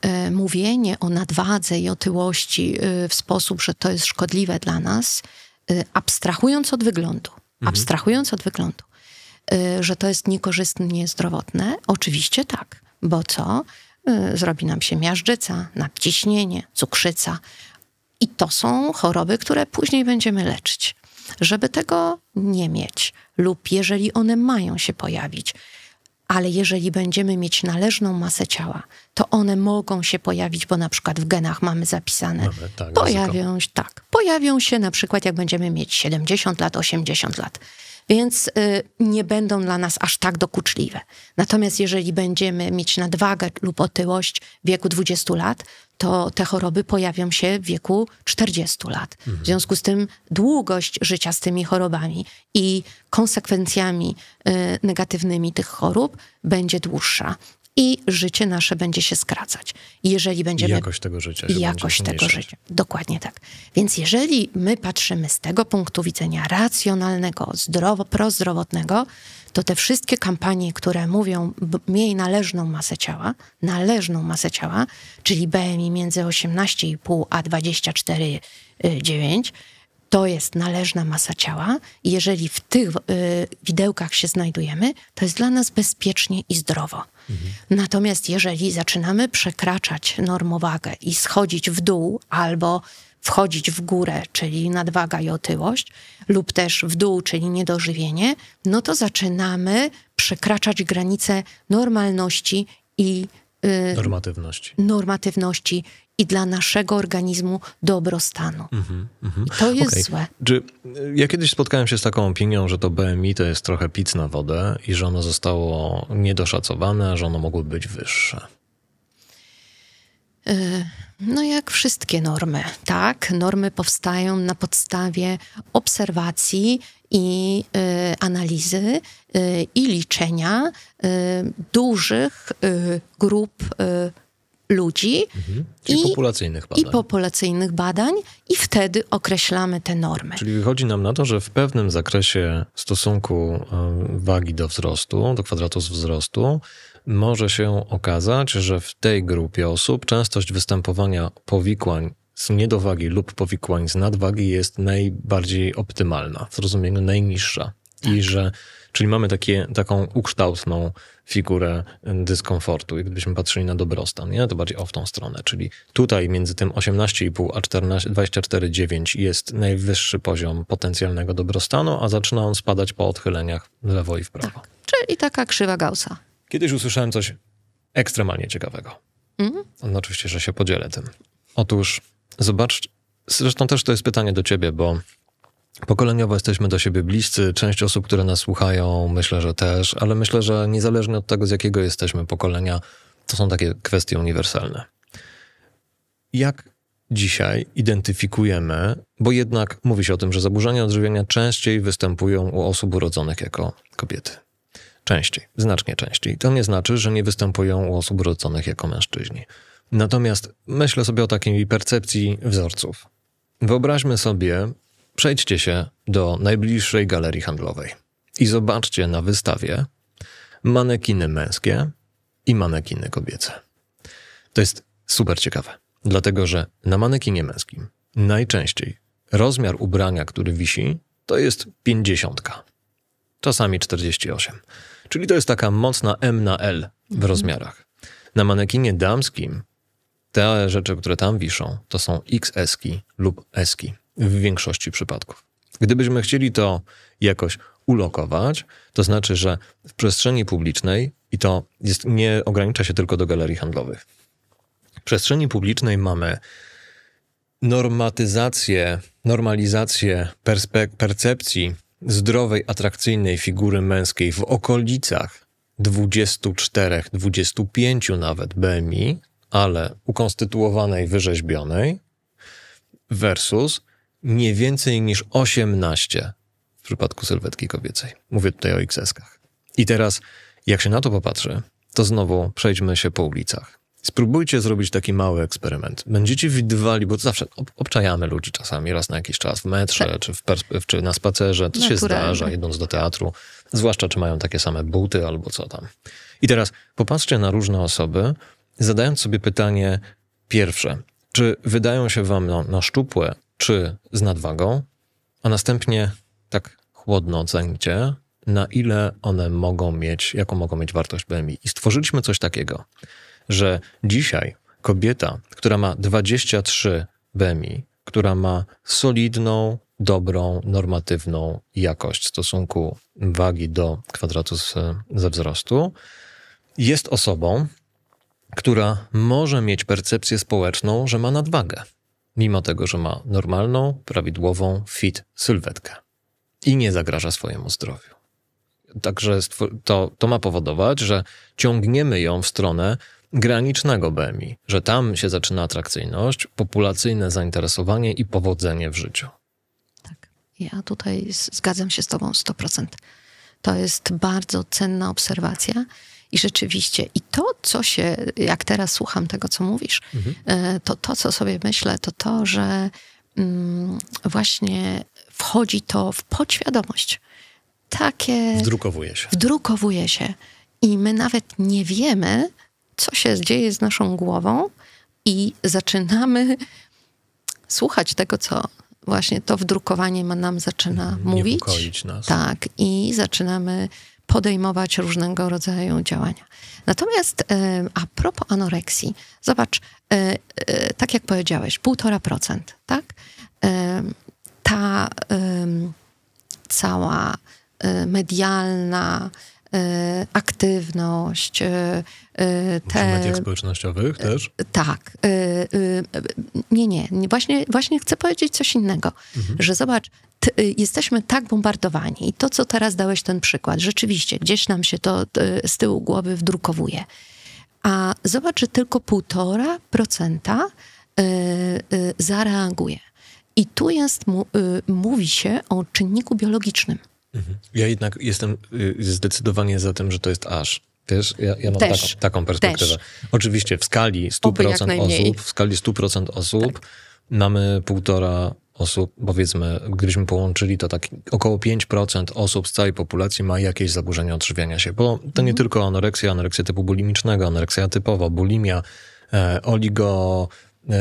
E, mówienie o nadwadze i otyłości e, w sposób, że to jest szkodliwe dla nas, e, abstrahując od wyglądu, mhm. abstrahując od wyglądu, że to jest niekorzystne, niezdrowotne, oczywiście tak, bo co? Zrobi nam się miażdżyca, nadciśnienie, cukrzyca. I to są choroby, które później będziemy leczyć. Żeby tego nie mieć, lub jeżeli one mają się pojawić, ale jeżeli będziemy mieć należną masę ciała, to one mogą się pojawić, bo na przykład w genach mamy zapisane. Mamy, tak, pojawią, tak, pojawią się na przykład, jak będziemy mieć 70 lat, 80 lat więc y, nie będą dla nas aż tak dokuczliwe. Natomiast jeżeli będziemy mieć nadwagę lub otyłość w wieku 20 lat, to te choroby pojawią się w wieku 40 lat. Mhm. W związku z tym długość życia z tymi chorobami i konsekwencjami y, negatywnymi tych chorób będzie dłuższa i życie nasze będzie się skracać. Jeżeli będziemy... Jakość tego życia. jakość tego życia. Dokładnie tak. Więc jeżeli my patrzymy z tego punktu widzenia racjonalnego, zdrowo, prozdrowotnego, to te wszystkie kampanie, które mówią miej należną masę ciała, należną masę ciała, czyli BMI między 18,5 a 24,9, y, to jest należna masa ciała. Jeżeli w tych y, widełkach się znajdujemy, to jest dla nas bezpiecznie i zdrowo. Natomiast jeżeli zaczynamy przekraczać normowagę i schodzić w dół albo wchodzić w górę, czyli nadwaga i otyłość, lub też w dół, czyli niedożywienie, no to zaczynamy przekraczać granice normalności i y, normatywności. normatywności i dla naszego organizmu dobrostanu. Mm -hmm, mm -hmm. I to jest okay. złe. Czy, y, ja kiedyś spotkałem się z taką opinią, że to BMI to jest trochę pic na wodę i że ono zostało niedoszacowane, że ono mogło być wyższe. Y, no, jak wszystkie normy, tak? Normy powstają na podstawie obserwacji i y, analizy y, i liczenia y, dużych y, grup y, ludzi mhm. i, populacyjnych badań. i populacyjnych badań, i wtedy określamy te normy. Czyli wychodzi nam na to, że w pewnym zakresie stosunku e, wagi do wzrostu, do kwadratu wzrostu, może się okazać, że w tej grupie osób częstość występowania powikłań z niedowagi lub powikłań z nadwagi jest najbardziej optymalna, w zrozumieniu najniższa. Tak. I że Czyli mamy takie, taką ukształtną figurę dyskomfortu, gdybyśmy patrzyli na dobrostan, nie? to bardziej o w tą stronę. Czyli tutaj między tym 18,5 a 24,9 jest najwyższy poziom potencjalnego dobrostanu, a zaczyna on spadać po odchyleniach w lewo i w prawo. Tak. Czyli taka krzywa Gaussa. Kiedyś usłyszałem coś ekstremalnie ciekawego. Mhm. No oczywiście, że się podzielę tym. Otóż zobacz, zresztą też to jest pytanie do ciebie, bo Pokoleniowo jesteśmy do siebie bliscy, część osób, które nas słuchają, myślę, że też, ale myślę, że niezależnie od tego, z jakiego jesteśmy pokolenia, to są takie kwestie uniwersalne. Jak dzisiaj identyfikujemy, bo jednak mówi się o tym, że zaburzenia odżywiania częściej występują u osób urodzonych jako kobiety. Częściej, znacznie częściej. To nie znaczy, że nie występują u osób urodzonych jako mężczyźni. Natomiast myślę sobie o takiej percepcji wzorców. Wyobraźmy sobie, przejdźcie się do najbliższej galerii handlowej i zobaczcie na wystawie manekiny męskie i manekiny kobiece. To jest super ciekawe, dlatego że na manekinie męskim najczęściej rozmiar ubrania, który wisi, to jest 50, czasami 48. Czyli to jest taka mocna M na L w mhm. rozmiarach. Na manekinie damskim te rzeczy, które tam wiszą, to są XS-ki lub S-ki w większości przypadków. Gdybyśmy chcieli to jakoś ulokować, to znaczy, że w przestrzeni publicznej, i to jest, nie ogranicza się tylko do galerii handlowych, w przestrzeni publicznej mamy normatyzację, normalizację percepcji zdrowej, atrakcyjnej figury męskiej w okolicach 24, 25 nawet BMI, ale ukonstytuowanej, wyrzeźbionej, versus nie więcej niż 18 w przypadku sylwetki kobiecej. Mówię tutaj o XS-kach. I teraz, jak się na to popatrzy, to znowu przejdźmy się po ulicach. Spróbujcie zrobić taki mały eksperyment. Będziecie widywali, bo zawsze ob obczajamy ludzi czasami, raz na jakiś czas w metrze, tak. czy, w czy na spacerze, to się zdarza, idąc do teatru, zwłaszcza czy mają takie same buty albo co tam. I teraz popatrzcie na różne osoby, zadając sobie pytanie pierwsze, czy wydają się wam na, na szczupłe, czy z nadwagą, a następnie tak chłodno oceńcie, na ile one mogą mieć, jaką mogą mieć wartość BMI. I stworzyliśmy coś takiego, że dzisiaj kobieta, która ma 23 BMI, która ma solidną, dobrą, normatywną jakość stosunku wagi do kwadratu ze wzrostu, jest osobą, która może mieć percepcję społeczną, że ma nadwagę mimo tego, że ma normalną, prawidłową, fit sylwetkę i nie zagraża swojemu zdrowiu. Także to, to ma powodować, że ciągniemy ją w stronę granicznego BMI, że tam się zaczyna atrakcyjność, populacyjne zainteresowanie i powodzenie w życiu. Tak, ja tutaj zgadzam się z Tobą 100%. To jest bardzo cenna obserwacja i rzeczywiście, i to, co się, jak teraz słucham tego, co mówisz, mhm. E, to to, co sobie myślę, to to, że mm, właśnie wchodzi to w podświadomość. Takie. Wdrukowuje się. Wdrukowuje się. I my nawet nie wiemy, co się dzieje z naszą głową, i zaczynamy słuchać tego, co właśnie to wdrukowanie nam zaczyna mhm. mówić. Nas. Tak, i zaczynamy podejmować różnego rodzaju działania. Natomiast e, a propos anoreksji, zobacz, e, e, tak jak powiedziałeś, 1,5%, tak? Ta cała medialna aktywność, E, te, mediach społecznościowych też? E, tak. E, nie, nie. Właśnie, właśnie chcę powiedzieć coś innego, mhm. że zobacz, jesteśmy tak bombardowani i to, co teraz dałeś ten przykład, rzeczywiście gdzieś nam się to z tyłu głowy wdrukowuje. A zobacz, że tylko półtora procenta zareaguje. I tu jest, mówi się o czynniku biologicznym. Mhm. Ja jednak jestem zdecydowanie za tym, że to jest aż. Wiesz, ja, ja mam taką, taką, perspektywę. Też. Oczywiście w skali 100% osób, w skali 100% osób tak. mamy półtora osób, powiedzmy, gdybyśmy połączyli to tak około 5% osób z całej populacji ma jakieś zaburzenie odżywiania się, bo to nie mhm. tylko anoreksja, anoreksja typu bulimicznego, anoreksja typowa, bulimia, e, oligo, e,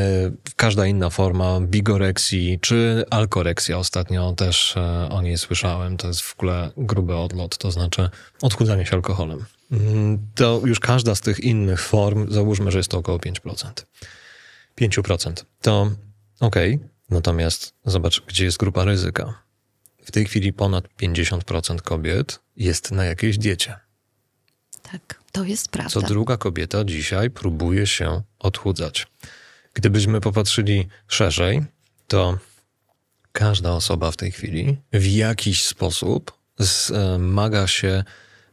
każda inna forma bigoreksji czy alkoreksja ostatnio też e, o niej słyszałem, to jest w ogóle gruby odlot, to znaczy odchudzanie się alkoholem. Mhm. to już każda z tych innych form, załóżmy, że jest to około 5%. 5% to ok, natomiast zobacz, gdzie jest grupa ryzyka. W tej chwili ponad 50% kobiet jest na jakiejś diecie. Tak, to jest prawda. Co druga kobieta dzisiaj próbuje się odchudzać. Gdybyśmy popatrzyli szerzej, to każda osoba w tej chwili w jakiś sposób zmaga e, się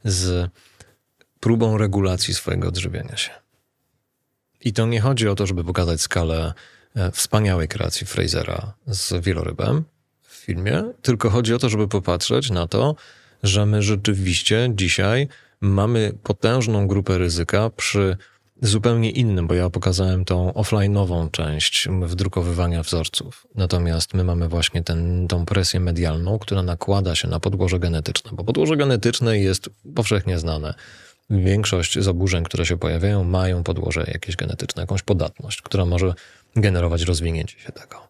z próbą regulacji swojego odżywiania się. I to nie chodzi o to, żeby pokazać skalę e, wspaniałej kreacji Frasera z wielorybem w filmie, tylko chodzi o to, żeby popatrzeć na to, że my rzeczywiście dzisiaj mamy potężną grupę ryzyka przy zupełnie innym, bo ja pokazałem tą offline'ową część wdrukowywania wzorców. Natomiast my mamy właśnie ten, tą presję medialną, która nakłada się na podłoże genetyczne, bo podłoże genetyczne jest powszechnie znane większość zaburzeń, które się pojawiają, mają podłoże jakieś genetyczne, jakąś podatność, która może generować rozwinięcie się tego.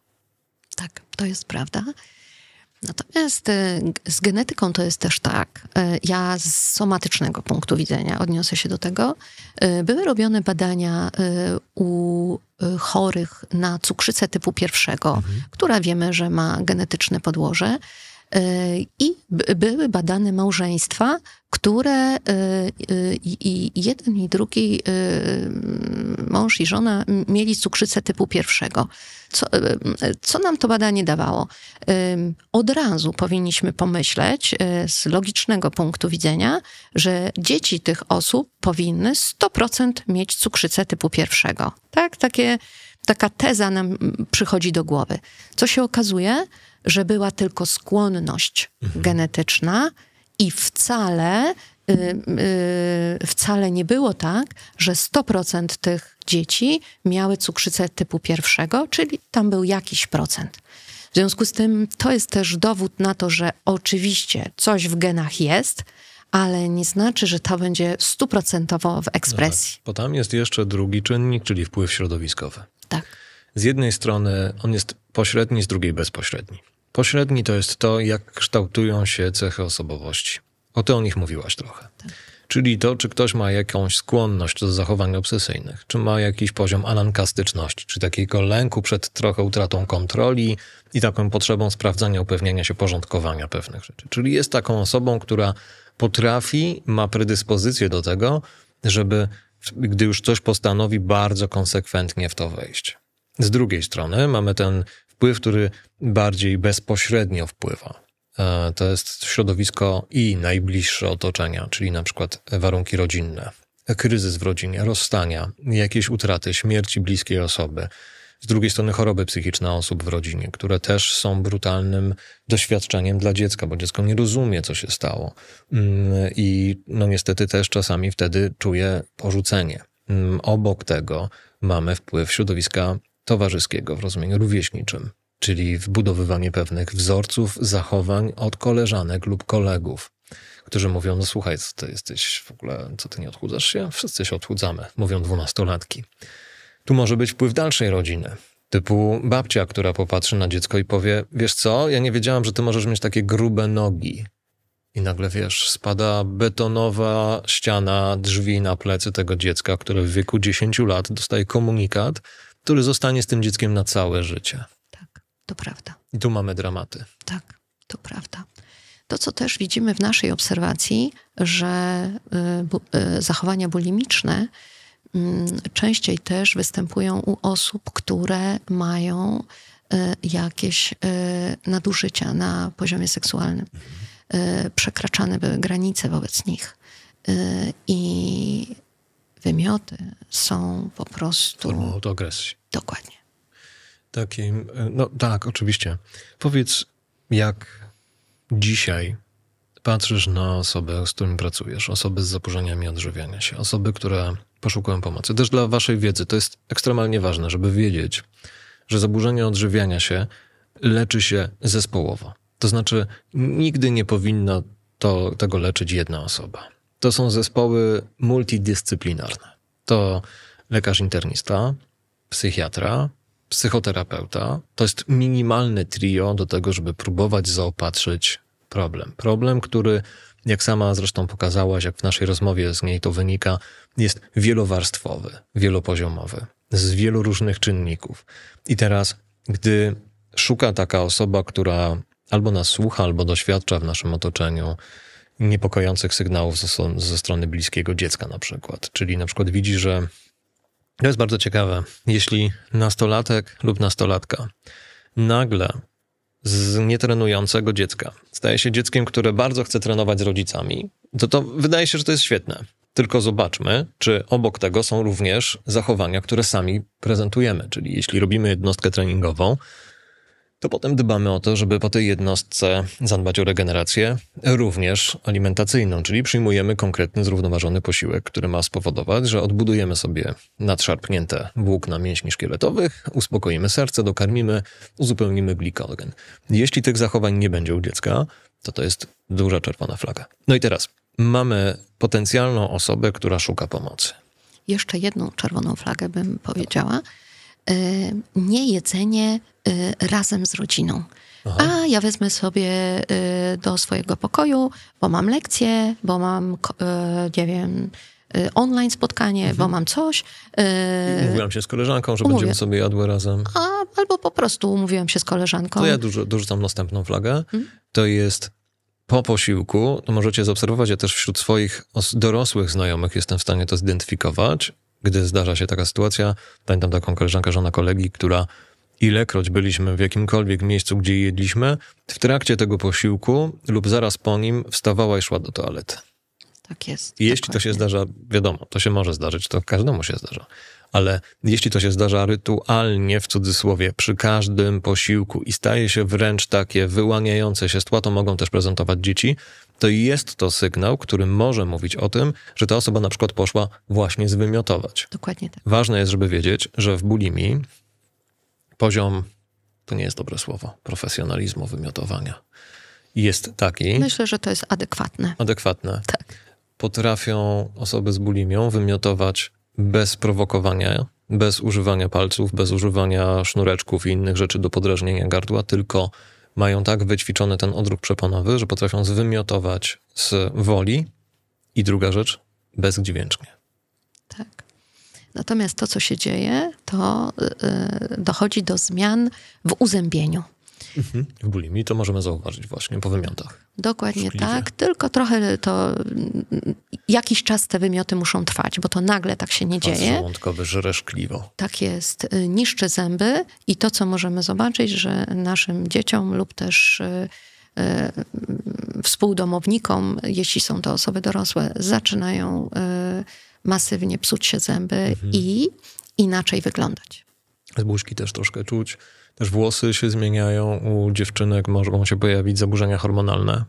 Tak, to jest prawda. Natomiast y, z genetyką to jest też tak. Y, ja z somatycznego punktu widzenia odniosę się do tego. Y, były robione badania u chorych na cukrzycę typu pierwszego, mhm. która wiemy, że ma genetyczne podłoże. I były badane małżeństwa, które y, y, i jeden i drugi y, mąż i żona mieli cukrzycę typu pierwszego. Co, co nam to badanie dawało? Od razu powinniśmy pomyśleć z logicznego punktu widzenia, że dzieci tych osób powinny 100% mieć cukrzycę typu pierwszego. Tak, takie, taka teza nam przychodzi do głowy. Co się okazuje? że była tylko skłonność mhm. genetyczna i wcale, y, y, wcale nie było tak, że 100% tych dzieci miały cukrzycę typu pierwszego, czyli tam był jakiś procent. W związku z tym to jest też dowód na to, że oczywiście coś w genach jest, ale nie znaczy, że to będzie stuprocentowo w ekspresji. No tak, bo tam jest jeszcze drugi czynnik, czyli wpływ środowiskowy. Tak. Z jednej strony on jest pośredni, z drugiej bezpośredni. Pośredni to jest to, jak kształtują się cechy osobowości. O to o nich mówiłaś trochę. Tak. Czyli to, czy ktoś ma jakąś skłonność do zachowań obsesyjnych, czy ma jakiś poziom anankastyczności, czy takiego lęku przed trochę utratą kontroli i taką potrzebą sprawdzania, upewnienia się porządkowania pewnych rzeczy. Czyli jest taką osobą, która potrafi, ma predyspozycję do tego, żeby gdy już coś postanowi, bardzo konsekwentnie w to wejść. Z drugiej strony mamy ten wpływ, który bardziej bezpośrednio wpływa. E, to jest środowisko i najbliższe otoczenia, czyli na przykład warunki rodzinne, kryzys w rodzinie, rozstania, jakieś utraty, śmierci bliskiej osoby. Z drugiej strony choroby psychiczne osób w rodzinie, które też są brutalnym doświadczeniem dla dziecka, bo dziecko nie rozumie, co się stało. Mm, I no niestety też czasami wtedy czuje porzucenie. Mm, obok tego mamy wpływ środowiska towarzyskiego w rozumieniu rówieśniczym, czyli wbudowywanie pewnych wzorców zachowań od koleżanek lub kolegów, którzy mówią, no słuchaj, co ty jesteś w ogóle, co ty nie odchudzasz się? Wszyscy się odchudzamy, mówią dwunastolatki. Tu może być wpływ dalszej rodziny, typu babcia, która popatrzy na dziecko i powie, wiesz co, ja nie wiedziałam, że ty możesz mieć takie grube nogi. I nagle, wiesz, spada betonowa ściana drzwi na plecy tego dziecka, które w wieku 10 lat dostaje komunikat, który zostanie z tym dzieckiem na całe życie. Tak, to prawda. I tu mamy dramaty. Tak, to prawda. To, co też widzimy w naszej obserwacji, że y, y zachowania bulimiczne y, częściej też występują u osób, które mają y, jakieś y, nadużycia na poziomie seksualnym. Y, przekraczane były granice wobec nich. I wymioty są po prostu... Formą autoagresji. Dokładnie. Takim, e, no tak, oczywiście. Powiedz, jak dzisiaj patrzysz na osoby, z którymi pracujesz, osoby z zaburzeniami odżywiania się, osoby, które poszukują pomocy. Też dla waszej wiedzy to jest ekstremalnie ważne, żeby wiedzieć, że zaburzenie odżywiania się leczy się zespołowo. To znaczy, nigdy nie powinna to, tego leczyć jedna osoba to są zespoły multidyscyplinarne. To lekarz internista, psychiatra, psychoterapeuta. To jest minimalne trio do tego, żeby próbować zaopatrzyć problem. Problem, który, jak sama zresztą pokazałaś, jak w naszej rozmowie z niej to wynika, jest wielowarstwowy, wielopoziomowy, z wielu różnych czynników. I teraz, gdy szuka taka osoba, która albo nas słucha, albo doświadcza w naszym otoczeniu niepokojących sygnałów ze, ze strony bliskiego dziecka na przykład. Czyli na przykład widzi, że to jest bardzo ciekawe. Jeśli nastolatek lub nastolatka nagle z nietrenującego dziecka staje się dzieckiem, które bardzo chce trenować z rodzicami, to to wydaje się, że to jest świetne. Tylko zobaczmy, czy obok tego są również zachowania, które sami prezentujemy. Czyli jeśli robimy jednostkę treningową, to potem dbamy o to, żeby po tej jednostce zadbać o regenerację, również alimentacyjną, czyli przyjmujemy konkretny, zrównoważony posiłek, który ma spowodować, że odbudujemy sobie nadszarpnięte włókna mięśni szkieletowych, uspokoimy serce, dokarmimy, uzupełnimy glikogen. Jeśli tych zachowań nie będzie u dziecka, to to jest duża czerwona flaga. No i teraz mamy potencjalną osobę, która szuka pomocy. Jeszcze jedną czerwoną flagę bym powiedziała. Yy, e, nie jedzenie Y, razem z rodziną. Aha. A ja wezmę sobie y, do swojego pokoju, bo mam lekcję, bo mam, y, nie wiem, online spotkanie, mhm. bo mam coś. Mówiłam umówiłam się z koleżanką, że Umówię. będziemy sobie jadły razem. A, albo po prostu umówiłam się z koleżanką. To ja dużo, dorzucam następną flagę. Mhm. To jest po posiłku, to możecie zaobserwować, ja też wśród swoich dorosłych znajomych jestem w stanie to zidentyfikować, gdy zdarza się taka sytuacja. Pamiętam taką koleżankę, żona kolegi, która Ilekroć byliśmy w jakimkolwiek miejscu, gdzie jedliśmy, w trakcie tego posiłku lub zaraz po nim wstawała i szła do toalety. Tak jest. Jeśli to się zdarza, wiadomo, to się może zdarzyć, to każdemu się zdarza. Ale jeśli to się zdarza rytualnie, w cudzysłowie, przy każdym posiłku i staje się wręcz takie wyłaniające się stła, to mogą też prezentować dzieci, to jest to sygnał, który może mówić o tym, że ta osoba na przykład poszła właśnie zwymiotować. Dokładnie tak. Ważne jest, żeby wiedzieć, że w bulimii poziom, to nie jest dobre słowo, profesjonalizmu wymiotowania jest taki. Myślę, że to jest adekwatne. Adekwatne. Tak. Potrafią osoby z bulimią wymiotować bez prowokowania, bez używania palców, bez używania sznureczków i innych rzeczy do podrażnienia gardła, tylko mają tak wyćwiczony ten odruch przeponowy, że potrafią zwymiotować z woli i druga rzecz, bezdźwięcznie. Tak. Natomiast to, co się dzieje, to y, y, dochodzi do zmian w uzębieniu. Mhm. W bulimii to możemy zauważyć właśnie po wymiotach. Dokładnie Szkliwie. tak, tylko trochę to y, jakiś czas te wymioty muszą trwać, bo to nagle tak się nie Kwas dzieje. żołądkowy żre szkliwo. Tak jest, niszczy zęby i to, co możemy zobaczyć, że naszym dzieciom lub też współdomownikom, jeśli są to osoby dorosłe, zaczynają masywnie psuć się zęby mhm. i inaczej wyglądać. Zbóżki też troszkę czuć. Też włosy się zmieniają u dziewczynek, mogą się pojawić zaburzenia hormonalne.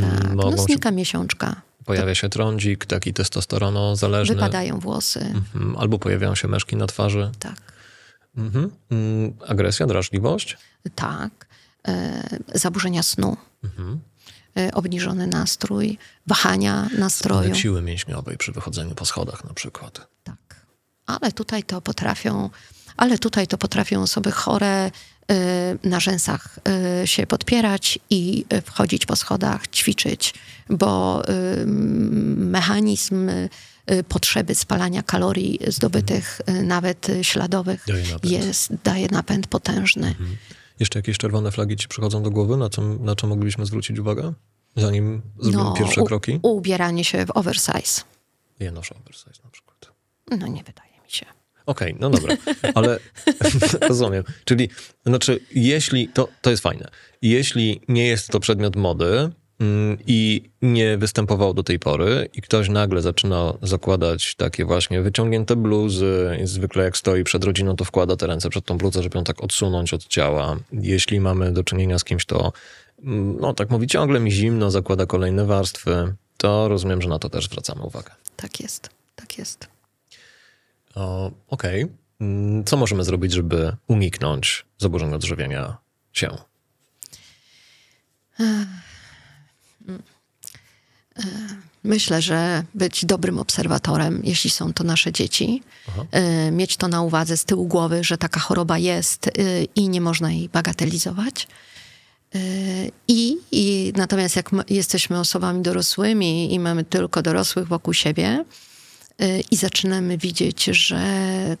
Tak, no znika się... miesiączka. Pojawia tak. się trądzik, taki testosterono zależny. Wypadają włosy. Mhm. Albo pojawiają się meszki na twarzy. Tak. Mhm. Mm, agresja, drażliwość? Tak. Yy, zaburzenia snu. Mhm. Y, obniżony nastrój, wahania nastroju. Spadek siły mięśniowej przy wychodzeniu po schodach na przykład. Tak. Ale tutaj to potrafią, ale tutaj to potrafią osoby chore y, na rzęsach y, się podpierać i wchodzić po schodach, ćwiczyć, bo mechanizm potrzeby spalania kalorii zdobytych, nawet śladowych, daje napęd. jest, daje napęd potężny. Mhm. Jeszcze jakieś czerwone flagi ci przychodzą do głowy, na, czym, na co moglibyśmy zwrócić uwagę, zanim zrobimy no, pierwsze u, kroki? ubieranie się w oversize. Ja noszę oversize na przykład. No nie wydaje mi się. Okej, okay, no dobra, ale rozumiem. Czyli, znaczy, jeśli, to, to jest fajne, jeśli nie jest to przedmiot mody, Mm, i nie występował do tej pory i ktoś nagle zaczyna zakładać takie właśnie wyciągnięte bluzy zwykle jak stoi przed rodziną, to wkłada te ręce przed tą bluzę, żeby ją tak odsunąć od ciała. Jeśli mamy do czynienia z kimś, to mm, no tak mówi ciągle mi zimno, zakłada kolejne warstwy, to rozumiem, że na to też zwracamy uwagę. Tak jest, tak jest. Okej. Okay. Mm, co możemy zrobić, żeby uniknąć zaburzeń odżywienia się? Myślę, że być dobrym obserwatorem, jeśli są to nasze dzieci, Aha. E, mieć to na uwadze z tyłu głowy, że taka choroba jest e, i nie można jej bagatelizować. E, I, i natomiast jak jesteśmy osobami dorosłymi i mamy tylko dorosłych wokół siebie i zaczynamy widzieć, że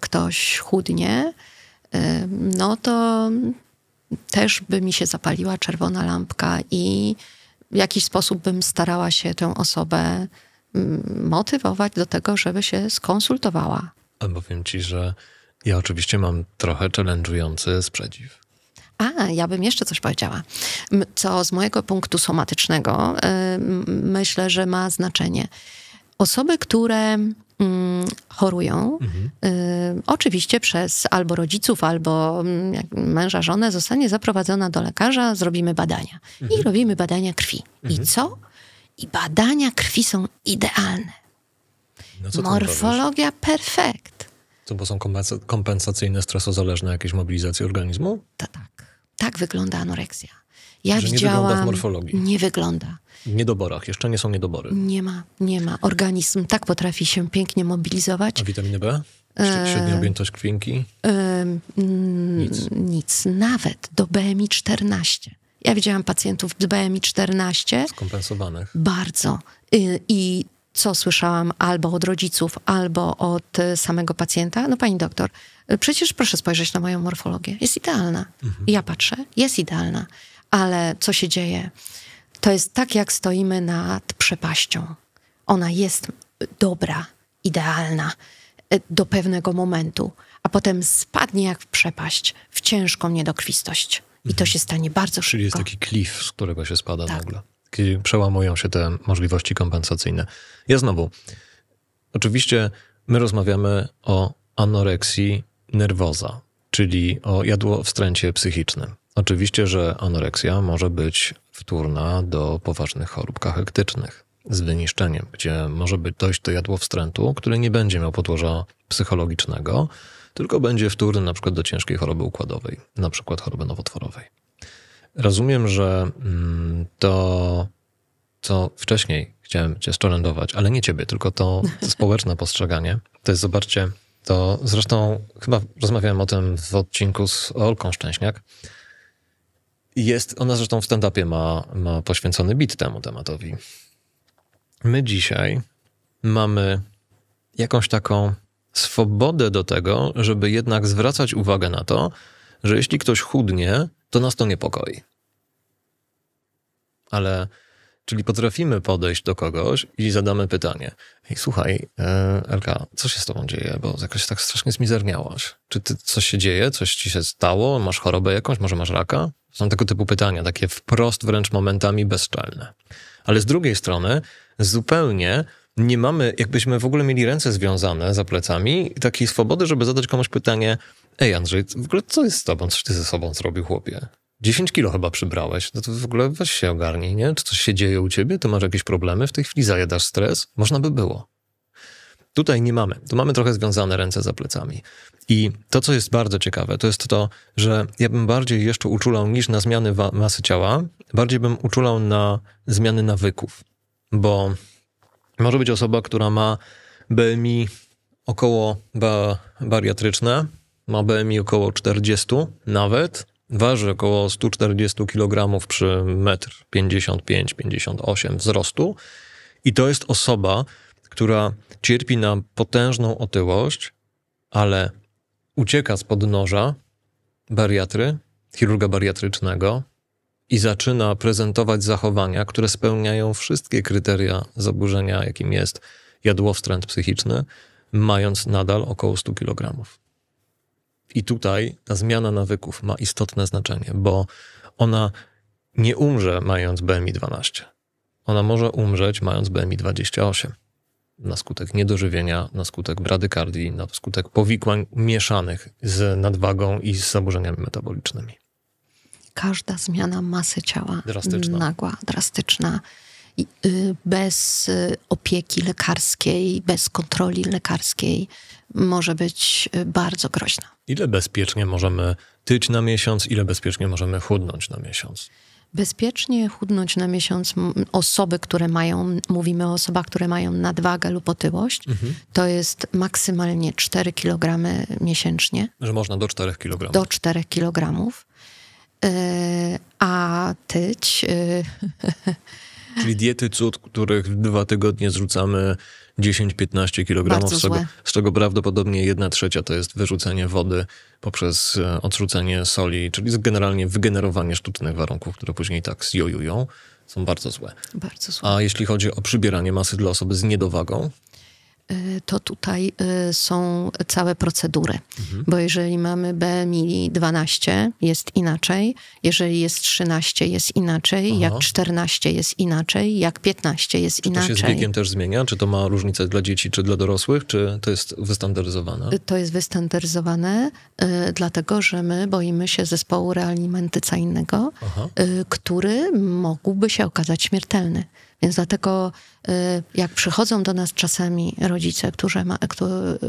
ktoś chudnie, no to też by mi się zapaliła czerwona lampka i w jakiś sposób bym starała się tę osobę mm, motywować do tego, żeby się skonsultowała. Albo powiem ci, że ja oczywiście mam trochę challenge'ujący sprzeciw. A, ja bym jeszcze coś powiedziała, co z mojego punktu somatycznego yy, myślę, że ma znaczenie. Osoby, które Mm, chorują, mhm. y, oczywiście przez albo rodziców, albo mm, męża, żonę, zostanie zaprowadzona do lekarza, zrobimy badania. Mhm. I robimy badania krwi. Mhm. I co? I badania krwi są idealne. No Morfologia perfekt. co bo są kompensacyjne, stresozależne jakieś mobilizacje organizmu? To tak. Tak wygląda anoreksja. Ja że widziałam, nie wygląda w morfologii. Nie wygląda. W niedoborach, jeszcze nie są niedobory. Nie ma, nie ma. Organizm tak potrafi się pięknie mobilizować. A witaminę B? E, średnia objętość krwinki? E, nic. nic. Nawet do BMI 14. Ja widziałam pacjentów z BMI 14. Skompensowanych. Bardzo. I co słyszałam albo od rodziców, albo od e, samego pacjenta? No pani doktor, przecież proszę spojrzeć na moją morfologię. Jest idealna. Mhm. Ja patrzę, jest idealna. Ale co się dzieje? To jest tak, jak stoimy nad przepaścią. Ona jest dobra, idealna e, do pewnego momentu, a potem spadnie jak w przepaść, w ciężką niedokrwistość. I to się mhm. stanie bardzo szybko. Czyli jest taki klif, z którego się spada tak. Kiedy Przełamują się te możliwości kompensacyjne. Ja znowu, oczywiście my rozmawiamy o anoreksji nerwoza, czyli o jadłowstręcie psychicznym. Oczywiście, że anoreksja może być wtórna do poważnych chorób kachektycznych z wyniszczeniem, gdzie może być dojść do jadłowstrętu, który nie będzie miał podłoża psychologicznego, tylko będzie wtórny na przykład do ciężkiej choroby układowej, na przykład choroby nowotworowej. Rozumiem, że mm, to, co wcześniej chciałem cię szczelendować, ale nie ciebie, tylko to, to społeczne postrzeganie, to jest, zobaczcie, to zresztą chyba rozmawiałem o tym w odcinku z Olką Szczęśniak, jest, ona zresztą w stand-upie ma, ma poświęcony bit temu tematowi. My dzisiaj mamy jakąś taką swobodę do tego, żeby jednak zwracać uwagę na to, że jeśli ktoś chudnie, to nas to niepokoi. Ale, czyli potrafimy podejść do kogoś i zadamy pytanie: Hej, słuchaj, e, Elka, co się z tobą dzieje? Bo jakoś tak strasznie zmizerniałaś. Czy ty, coś się dzieje? Coś ci się stało? Masz chorobę jakąś? Może masz raka? Są tego typu pytania, takie wprost wręcz momentami bezczelne. Ale z drugiej strony zupełnie nie mamy, jakbyśmy w ogóle mieli ręce związane za plecami, takiej swobody, żeby zadać komuś pytanie: Ej, Andrzej, w ogóle co jest z tobą? Coś ty ze sobą zrobił, chłopie? 10 kilo chyba przybrałeś, no to w ogóle weź się ogarnij, nie? Czy coś się dzieje u ciebie? Ty masz jakieś problemy w tej chwili? Zajadasz stres? Można by było. Tutaj nie mamy. Tu mamy trochę związane ręce za plecami. I to, co jest bardzo ciekawe, to jest to, że ja bym bardziej jeszcze uczulał niż na zmiany masy ciała, bardziej bym uczulał na zmiany nawyków. Bo może być osoba, która ma BMI około ba bariatryczne, ma BMI około 40 nawet, waży około 140 kg przy 1,55-58 m wzrostu. I to jest osoba, która cierpi na potężną otyłość, ale ucieka z podnoża bariatry, chirurga bariatrycznego i zaczyna prezentować zachowania, które spełniają wszystkie kryteria zaburzenia, jakim jest jadłowstręt psychiczny, mając nadal około 100 kg. I tutaj ta zmiana nawyków ma istotne znaczenie, bo ona nie umrze mając BMI 12. Ona może umrzeć mając BMI 28 na skutek niedożywienia, na skutek bradykardii, na skutek powikłań mieszanych z nadwagą i z zaburzeniami metabolicznymi. Każda zmiana masy ciała drastyczna. nagła, drastyczna, y, bez y, opieki lekarskiej, bez kontroli lekarskiej może być y, bardzo groźna. Ile bezpiecznie możemy tyć na miesiąc, ile bezpiecznie możemy chudnąć na miesiąc? Bezpiecznie chudnąć na miesiąc osoby, które mają, mówimy o osobach, które mają nadwagę lub otyłość, mhm. to jest maksymalnie 4 kg miesięcznie. Że można do 4 kg. Do 4 kg. E, a tyć. E, Czyli diety cud, których dwa tygodnie zrzucamy 10-15 kg, z czego, z czego prawdopodobnie 1 trzecia to jest wyrzucenie wody poprzez e, odrzucenie soli, czyli generalnie wygenerowanie sztucznych warunków, które później tak zjojują, są bardzo złe. Bardzo złe. A jeśli chodzi o przybieranie masy dla osoby z niedowagą, Y, to tutaj y, są całe procedury. Mhm. Bo jeżeli mamy BMI 12, jest inaczej. Jeżeli jest 13, jest inaczej. Aha. Jak 14, jest inaczej. Jak 15, jest czy inaczej. Czy to się z wiekiem też zmienia? Czy to ma różnicę dla dzieci, czy dla dorosłych? Czy to jest wystandaryzowane? Y, to jest wystandaryzowane, dlatego że my boimy się zespołu realimentycyjnego, y, który mógłby się okazać śmiertelny. Więc dlatego y, jak przychodzą do nas czasami rodzice, którzy, ma,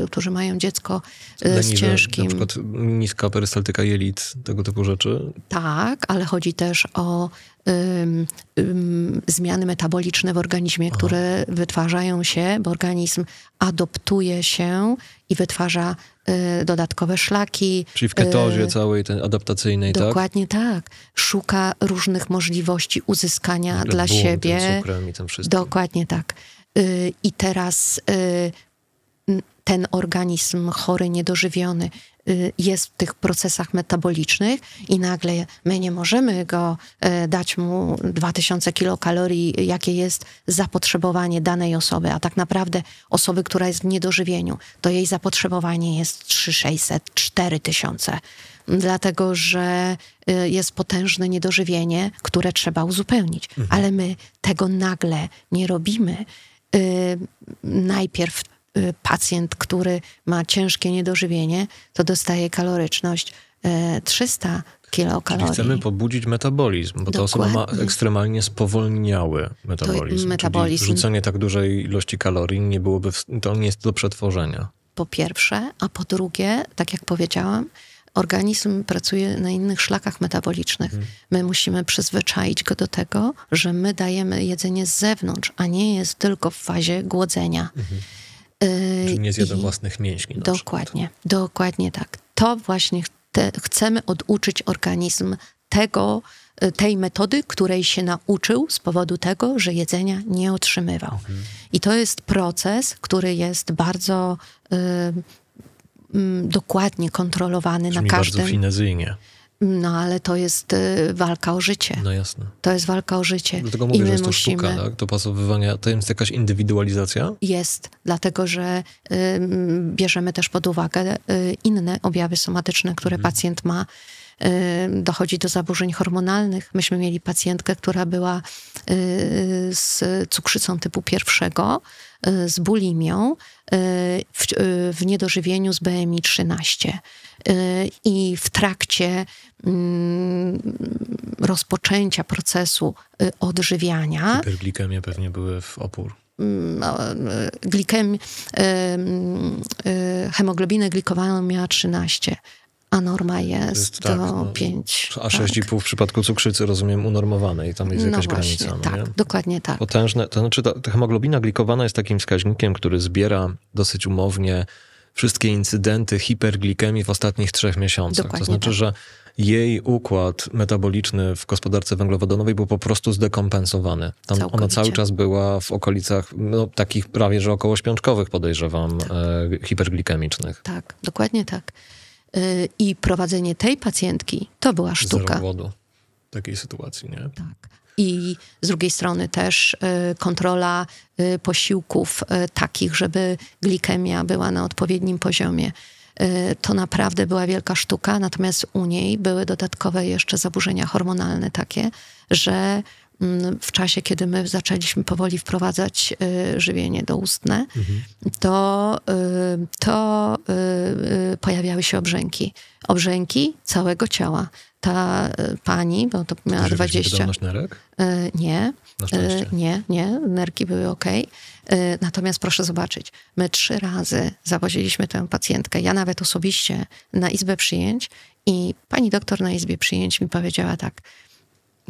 którzy, mają dziecko Leniwe, y, z ciężkim... Na przykład niska perystaltyka jelit, tego typu rzeczy. Tak, ale chodzi też o um, um, zmiany metaboliczne w organizmie, Aha. które wytwarzają się, bo organizm adoptuje się i wytwarza Y, dodatkowe szlaki. Czyli w ketozie y, całej ten adaptacyjnej, Dokładnie tak? Dokładnie tak. Szuka różnych możliwości uzyskania Dla dla siebie. Cukrem i tym wszystkim. Dokładnie tak. Y, I teraz ten organizm chory, niedożywiony Y, jest w tych procesach metabolicznych i nagle my nie możemy go y, dać mu 2000 kilokalorii, jakie jest zapotrzebowanie danej osoby, a tak naprawdę osoby, która jest w niedożywieniu, to jej zapotrzebowanie jest 3600, 4000 dlatego że y, jest potężne niedożywienie, które trzeba uzupełnić. Mhm. Ale my tego nagle nie robimy. Najpierw Y, pacjent, który ma ciężkie niedożywienie, to dostaje kaloryczność 300 e, kilokalorii. Czyli chcemy pobudzić metabolizm, bo Dokładnie. ta osoba ma ekstremalnie spowolniały metabolizm. To metabolizm. Czyli rzucenie tak dużej ilości kalorii nie byłoby, w, to nie jest do przetworzenia. Po pierwsze, a po drugie, tak jak powiedziałam, organizm pracuje na innych szlakach metabolicznych. Hmm. My musimy przyzwyczaić go do tego, że my dajemy jedzenie z zewnątrz, a nie jest tylko w fazie głodzenia. Hmm. Yy, Czy nie zjada własnych mięśni. Dokładnie, dokładnie tak. To właśnie te, chcemy oduczyć organizm tego, y, tej metody, której się nauczył z powodu tego, że jedzenia nie otrzymywał. Mhm. I to jest proces, który jest bardzo y, y, dokładnie kontrolowany Brzmi na każdym... bardzo finezyjnie. No ale to jest y, walka o życie. No jasne. To jest walka o życie. Dlatego mówię, I my że jest to musimy... sztuka, tak? Dopasowywania. To jest jakaś indywidualizacja? Jest, dlatego że y, bierzemy też pod uwagę y, inne objawy somatyczne, które mhm. pacjent ma dochodzi do zaburzeń hormonalnych. Myśmy mieli pacjentkę, która była y, z cukrzycą typu pierwszego, y, z bulimią, y, w, w niedożywieniu z BMI 13 i w trakcie mm, rozpoczęcia procesu odżywiania. Hiperglikemie pewnie były w opór. Mm, no, Glikem, hemoglobinę glikowaną miała 13, a norma y, jest, jest do tak, no, A 6,5 tak. w przypadku cukrzycy, rozumiem, unormowanej. Tam jest no jakaś właśnie, granica. No tak, nie? dokładnie tak. Potężne, to znaczy ta, ta hemoglobina glikowana jest takim wskaźnikiem, który zbiera dosyć umownie wszystkie incydenty hiperglikemii w ostatnich trzech miesiącach. Dokładnie to znaczy, tak. że jej układ metaboliczny w gospodarce węglowodanowej był po prostu zdekompensowany. Tam Całkowicie. ona cały czas była w okolicach no, takich prawie że około śpiączkowych, podejrzewam, tak. e, hiperglikemicznych. Tak, dokładnie tak. Y, I prowadzenie tej pacjentki to była sztuka. Zero wodu takiej sytuacji, nie? Tak. I z drugiej strony też y, kontrola y, posiłków takich, żeby glikemia była na odpowiednim poziomie. To naprawdę była wielka sztuka, natomiast u niej były dodatkowe jeszcze zaburzenia hormonalne takie, że Mm, w czasie, kiedy my zaczęliśmy powoli wprowadzać y, żywienie doustne, mhm. to, y, to y, pojawiały się obrzęki. Obrzęki całego ciała. Ta pani, bo to miała 20. nerek? Nie, nie, nie, nerki były ok. Natomiast proszę zobaczyć, my trzy razy zawoziliśmy tę pacjentkę, ja nawet osobiście na izbę przyjęć i pani doktor na izbie przyjęć mi powiedziała tak,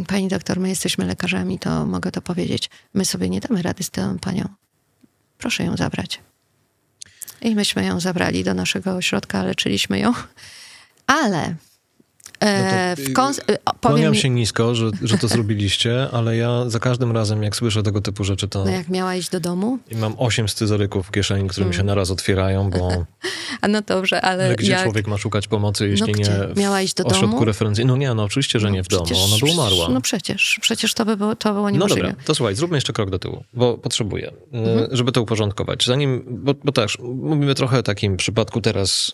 Pani doktor, my jesteśmy lekarzami, to mogę to powiedzieć. My sobie nie damy rady z tą panią. Proszę ją zabrać. I myśmy ją zabrali do naszego ośrodka, leczyliśmy ją. Ale no e, y, y, się nisko, że, że to zrobiliście, ale ja za każdym razem, jak słyszę tego typu rzeczy, to... No jak miała iść do domu? I mam osiem scyzoryków w kieszeni, które mi się mm. naraz otwierają, bo... A no dobrze, ale... No, gdzie jak... człowiek ma szukać pomocy, jeśli no nie miała iść do ośrodku domu? referencji? No nie, no oczywiście, że no nie w przecież, domu, ona by umarła. No przecież, przecież to by było, to było niemożliwe. No dobra, to słuchaj, zróbmy jeszcze krok do tyłu, bo potrzebuję, y, mhm. żeby to uporządkować. Zanim, bo, bo też, mówimy trochę o takim przypadku teraz,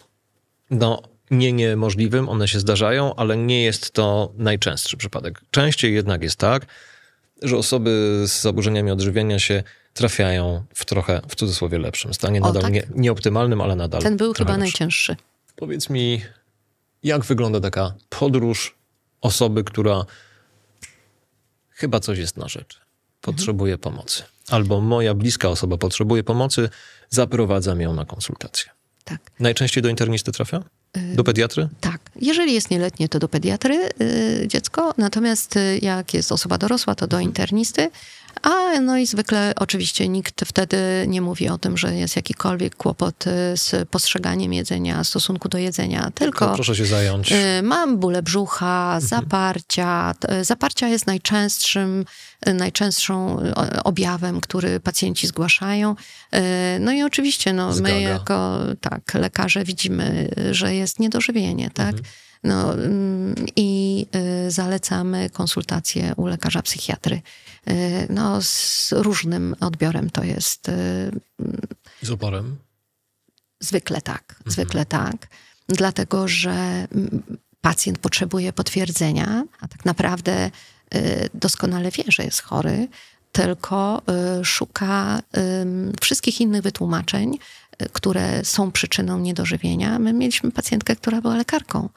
no nie niemożliwym, one się zdarzają, ale nie jest to najczęstszy przypadek. Częściej jednak jest tak, że osoby z zaburzeniami odżywiania się trafiają w trochę, w cudzysłowie, lepszym stanie. Nadal o, tak? nie, nieoptymalnym, ale nadal. Ten był chyba lepszy. najcięższy. Powiedz mi, jak wygląda taka podróż osoby, która chyba coś jest na rzecz, potrzebuje mhm. pomocy, albo moja bliska osoba potrzebuje pomocy, zaprowadzam ją na konsultację. Tak. Najczęściej do internisty trafia? Y, do pediatry? Tak. Jeżeli jest nieletnie, to do pediatry y, dziecko, natomiast y, jak jest osoba dorosła, to do internisty. A no i zwykle oczywiście nikt wtedy nie mówi o tym, że jest jakikolwiek kłopot y, z postrzeganiem jedzenia, stosunku do jedzenia, tylko no, proszę się zająć. Y, mam bóle brzucha, mhm. zaparcia. Y, zaparcia jest najczęstszym, najczęstszą objawem, który pacjenci zgłaszają. No i oczywiście no, my jako tak, lekarze widzimy, że jest niedożywienie, tak? Mhm. No, mm, I y, zalecamy konsultacje u lekarza psychiatry. Y, no, z różnym odbiorem to jest. Y, mm, z oporem? Zwykle tak, mhm. zwykle tak. Dlatego, że mm, pacjent potrzebuje potwierdzenia, a tak naprawdę doskonale wie, że jest chory, tylko szuka wszystkich innych wytłumaczeń, które są przyczyną niedożywienia. My mieliśmy pacjentkę, która była lekarką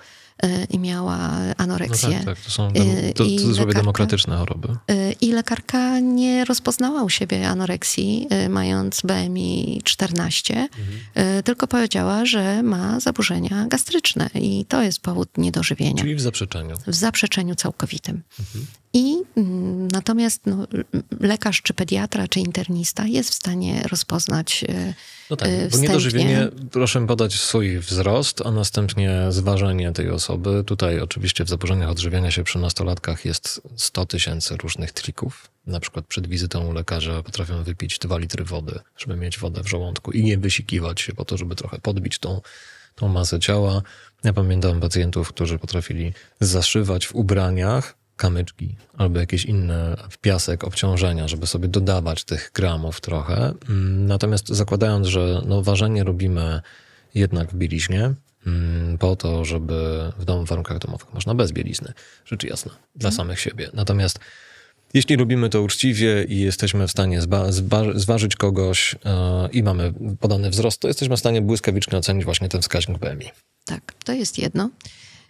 Y, i miała no anoreksję. No tak, tak, to są y, to, to lekarka, demokratyczne choroby. Y, I lekarka nie rozpoznała u siebie anoreksji, mając BMI 14, mhm. tylko powiedziała, że ma zaburzenia gastryczne i to jest powód niedożywienia. Czyli w zaprzeczeniu. W zaprzeczeniu całkowitym. Mhm. I mm, natomiast no, lekarz, czy pediatra, czy internista jest w stanie rozpoznać. E, no tak, e, wstępnie. bo niedożywienie, proszę podać swój wzrost, a następnie zważenie tej osoby. Tutaj oczywiście w zaburzeniach odżywiania się przy nastolatkach jest 100 tysięcy różnych trików. Na przykład przed wizytą u lekarza potrafią wypić 2 litry wody, żeby mieć wodę w żołądku i nie wysikiwać się po to, żeby trochę podbić tą tą masę ciała. Ja pamiętam pacjentów, którzy potrafili zaszywać w ubraniach, kamyczki albo jakieś inne w piasek obciążenia, żeby sobie dodawać tych gramów trochę. Mm, natomiast zakładając, że no, ważenie robimy jednak w bieliźnie, mm, po to, żeby w domu w warunkach domowych można bez bielizny, rzecz jasna, dla mhm. samych siebie. Natomiast jeśli robimy to uczciwie i jesteśmy w stanie zba, zba, zważyć kogoś yy, i mamy podany wzrost, to jesteśmy w stanie błyskawicznie ocenić właśnie ten wskaźnik BMI. Tak, to jest jedno.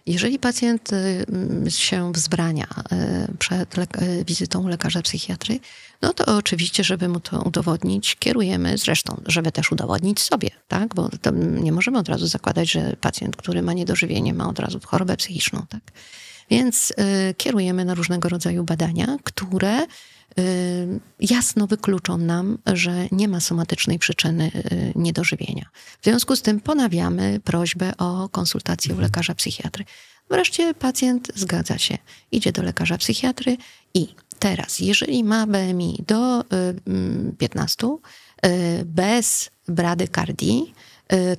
Jeżeli pacjent y, mm, się wzbrania y, przed y, wizytą lekarza psychiatry, no to oczywiście, żeby mu to udowodnić, kierujemy, zresztą, żeby też udowodnić sobie, tak? Bo nie możemy od razu zakładać, że pacjent, który ma niedożywienie, ma od razu chorobę psychiczną, tak? Więc kierujemy na różnego rodzaju badania, które Y, jasno wykluczą nam, że nie ma somatycznej przyczyny y, niedożywienia. W związku z tym ponawiamy prośbę o konsultację u mhm. lekarza psychiatry. Wreszcie pacjent zgadza się, idzie do lekarza psychiatry i teraz, jeżeli ma BMI do 15 y, mm, bez bradykardii,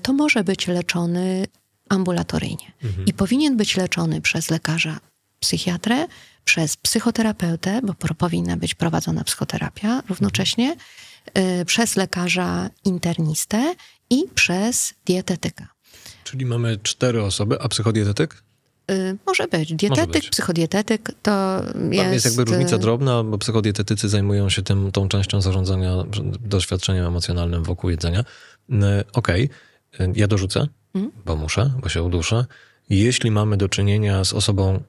to może być leczony ambulatoryjnie mhm. i powinien być leczony przez lekarza psychiatrę przez psychoterapeutę, bo powinna być prowadzona psychoterapia równocześnie, y, przez lekarza internistę i przez dietetyka. Czyli mamy cztery osoby, a psychodietetyk? Y, może być. Dietetyk, może być. psychodietetyk to Tam jest... jakby y, różnica drobna, bo psychodietetycy zajmują się tym, tą częścią zarządzania doświadczeniem emocjonalnym wokół jedzenia. Okej, okay. ja dorzucę, mm? bo muszę, bo się uduszę. Jeśli mamy do czynienia z osobą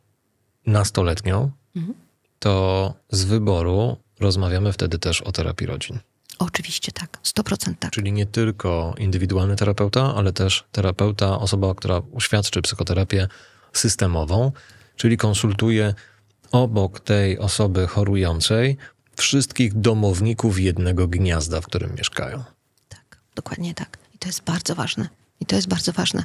nastoletnią, mhm. to z wyboru rozmawiamy wtedy też o terapii rodzin. Oczywiście tak, 100% tak. Czyli nie tylko indywidualny terapeuta, ale też terapeuta, osoba, która uświadczy psychoterapię systemową, czyli konsultuje obok tej osoby chorującej wszystkich domowników jednego gniazda, w którym mieszkają. Tak, dokładnie tak. I to jest bardzo ważne. I to jest bardzo ważne,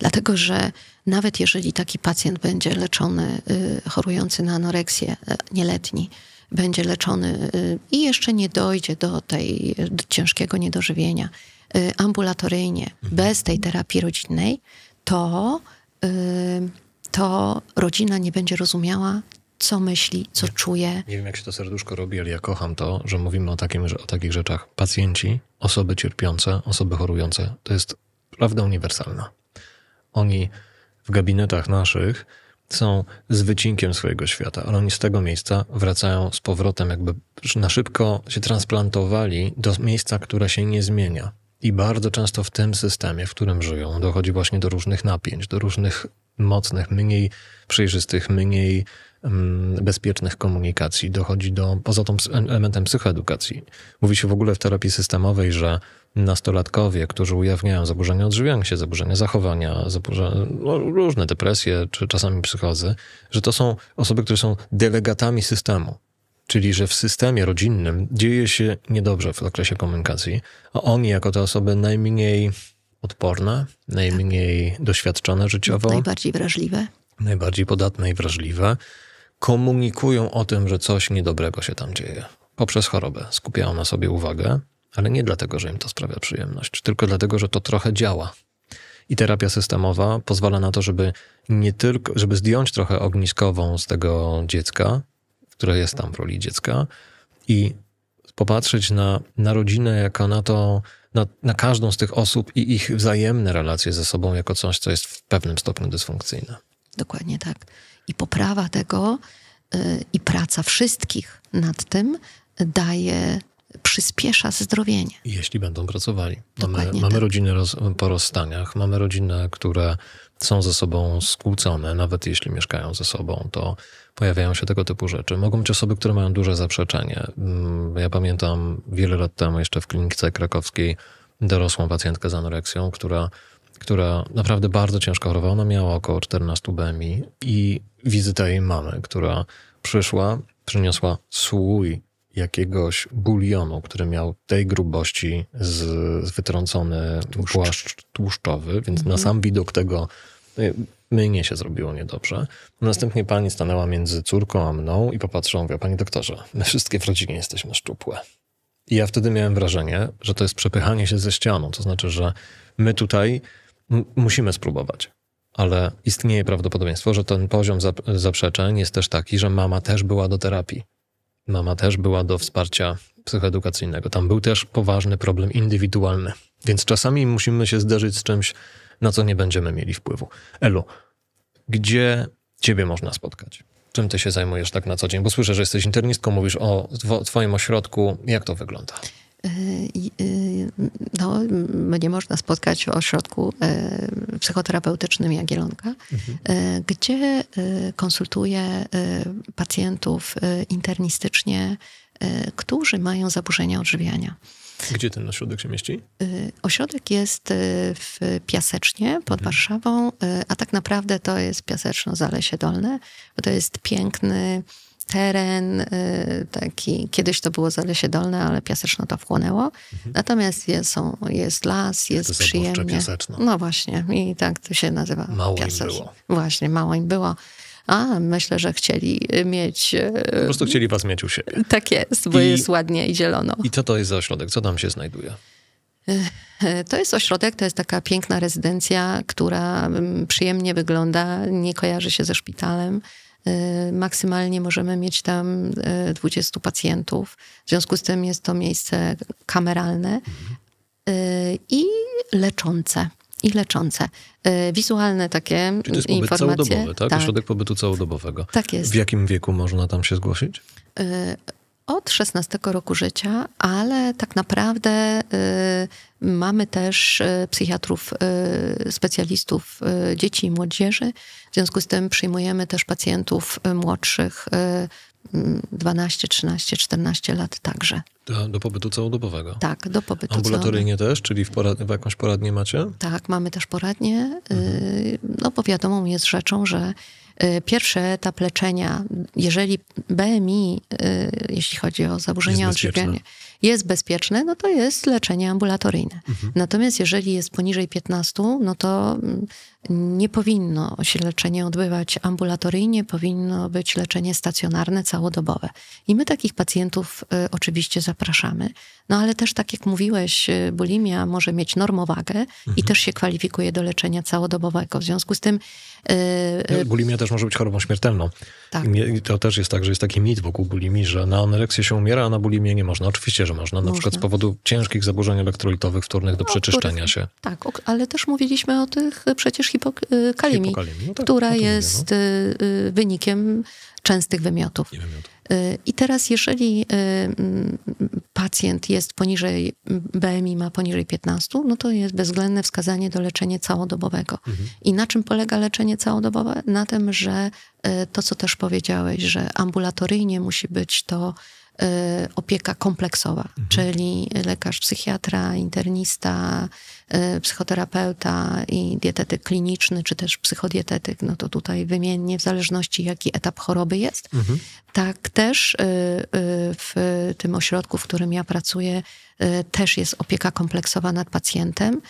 dlatego że nawet jeżeli taki pacjent będzie leczony, y, chorujący na anoreksję, y, nieletni, będzie leczony y, i jeszcze nie dojdzie do tej do ciężkiego niedożywienia ambulatoryjnie, mhm. bez tej terapii rodzinnej, to, to rodzina nie będzie rozumiała, co myśli, co nie, czuje. Nie wiem, jak się to serduszko robi, ale ja kocham to, że mówimy o, takim, o takich rzeczach. Pacjenci, osoby cierpiące, osoby chorujące, to jest prawda uniwersalna. Oni w gabinetach naszych są z wycinkiem swojego świata, ale oni z tego miejsca wracają z powrotem, jakby na szybko się transplantowali do miejsca, które się nie zmienia. I bardzo często w tym systemie, w którym żyją, dochodzi właśnie do różnych napięć, do różnych mocnych, mniej przejrzystych, mniej mm, bezpiecznych komunikacji, dochodzi do, poza tym elementem psychoedukacji. Mówi się w ogóle w terapii systemowej, że nastolatkowie, którzy ujawniają zaburzenia odżywiania się, zaburzenia zachowania, zaburzenia, no, różne depresje czy czasami psychozy, że to są osoby, które są delegatami systemu. Czyli, że w systemie rodzinnym dzieje się niedobrze w okresie komunikacji, a oni, jako te osoby najmniej odporne, najmniej tak. doświadczone życiowo, najbardziej wrażliwe, najbardziej podatne i wrażliwe, komunikują o tym, że coś niedobrego się tam dzieje. Poprzez chorobę skupiają na sobie uwagę, ale nie dlatego, że im to sprawia przyjemność, tylko dlatego, że to trochę działa. I terapia systemowa pozwala na to, żeby nie tylko, żeby zdjąć trochę ogniskową z tego dziecka, które jest tam w roli dziecka i popatrzeć na, na rodzinę jako na to, na, na każdą z tych osób i ich wzajemne relacje ze sobą jako coś, co jest w pewnym stopniu dysfunkcyjne. Dokładnie tak. I poprawa tego yy, i praca wszystkich nad tym daje przyspiesza zdrowienie. Jeśli będą pracowali. Dokładnie mamy, tak. mamy rodziny roz, po rozstaniach, mamy rodziny, które są ze sobą skłócone, nawet jeśli mieszkają ze sobą, to pojawiają się tego typu rzeczy. Mogą być osoby, które mają duże zaprzeczenie. Mm, ja pamiętam wiele lat temu jeszcze w klinice krakowskiej dorosłą pacjentkę z anoreksją, która, która naprawdę bardzo ciężko chorowała. Ona miała około 14 BMI i wizyta jej mamy, która przyszła, przyniosła słój jakiegoś bulionu, który miał tej grubości z, wytrącony Tłuszcz. płaszcz tłuszczowy, więc mhm. na sam widok tego y, mnie się zrobiło niedobrze. Następnie pani stanęła między córką a mną i popatrzyła, mówiła, panie doktorze, my wszystkie w rodzinie jesteśmy szczupłe. I ja wtedy miałem wrażenie, że to jest przepychanie się ze ścianą, to znaczy, że my tutaj musimy spróbować. Ale istnieje prawdopodobieństwo, że ten poziom zap zaprzeczeń jest też taki, że mama też była do terapii Mama też była do wsparcia psychoedukacyjnego. Tam był też poważny problem indywidualny. Więc czasami musimy się zderzyć z czymś, na co nie będziemy mieli wpływu. Elu, gdzie ciebie można spotkać? Czym ty się zajmujesz tak na co dzień? Bo słyszę, że jesteś internistką, mówisz o twoim ośrodku. Jak to wygląda? Y, y, no, mnie można spotkać w ośrodku y, psychoterapeutycznym Jagielonka, mhm. gdzie konsultuję pacjentów internistycznie, którzy mają zaburzenia odżywiania. Gdzie ten ośrodek się mieści? Ośrodek jest w Piasecznie pod mhm. Warszawą, a tak naprawdę to jest Piaseczno-Zalesie Dolne, bo to jest piękny teren y, taki, kiedyś to było Zalesie Dolne, ale piaseczno to wchłonęło. Mhm. Natomiast jest, są, jest las, jest przyjemnie. Piaseczno. No właśnie, i tak to się nazywa. Mało piaseczno. im było. Właśnie, mało im było. A, myślę, że chcieli y, mieć... Y, po prostu chcieli was mieć u siebie. Tak jest, bo I, jest ładnie i zielono. I co to jest za ośrodek? Co tam się znajduje? To jest ośrodek, to jest taka piękna rezydencja, która mm, przyjemnie wygląda, nie kojarzy się ze szpitalem. Y, maksymalnie możemy mieć tam 20 y, pacjentów. W związku z tym jest to miejsce kameralne y, i leczące i leczące. Wizualne takie Czyli to jest pobyt informacje. Całodobowy, tak? tak? Ośrodek pobytu całodobowego. Tak jest. W jakim wieku można tam się zgłosić? od 16 roku życia, ale tak naprawdę y, mamy też y, psychiatrów, y, specjalistów y, dzieci i młodzieży. W związku z tym przyjmujemy też pacjentów y, młodszych 12, 13, 14 lat także. Do, do pobytu całodobowego? Tak, do pobytu całodobowego. Ambulatoryjnie też? Czyli w, w jakąś poradnię macie? Tak, mamy też poradnię. Y, mhm. No bo wiadomą jest rzeczą, że Y, pierwszy etap leczenia, jeżeli BMI, y, jeśli chodzi o zaburzenia odżywiania, jest bezpieczne, no to jest leczenie ambulatoryjne. Mhm. Natomiast jeżeli jest poniżej 15, no to mm, nie powinno się leczenie odbywać ambulatoryjnie, powinno być leczenie stacjonarne, całodobowe. I my takich pacjentów y, oczywiście zapraszamy. No ale też, tak jak mówiłeś, y, bulimia może mieć normowagę mhm. i też się kwalifikuje do leczenia całodobowego. W związku z tym. Y, no, bulimia też może być chorobą śmiertelną. Tak. I to też jest tak, że jest taki mit wokół bulimii, że na anoreksję się umiera, a na bulimię nie można. Oczywiście, że można. Na można. przykład z powodu ciężkich zaburzeń elektrolitowych wtórnych do no, przeczyszczenia których, się. Tak, ale też mówiliśmy o tych przecież Y, hipokalemii, No tak, która jest mówię, no. Y, y, wynikiem częstych wymiotów. I teraz, jeżeli mm, pacjent jest poniżej, BMI ma poniżej 15, no to jest bezwzględne wskazanie do leczenia całodobowego. Mhm. I na czym polega leczenie całodobowe? Na tym, że to, co też powiedziałeś, że ambulatoryjnie musi być to Y, opieka kompleksowa, mhm. czyli lekarz, psychiatra, internista, y, psychoterapeuta i dietetyk kliniczny, czy też psychodietetyk, no to tutaj wymiennie, w zależności jaki etap choroby jest. Mhm. Tak też y, w tym ośrodku, w którym ja pracuję, też jest opieka kompleksowa nad pacjentem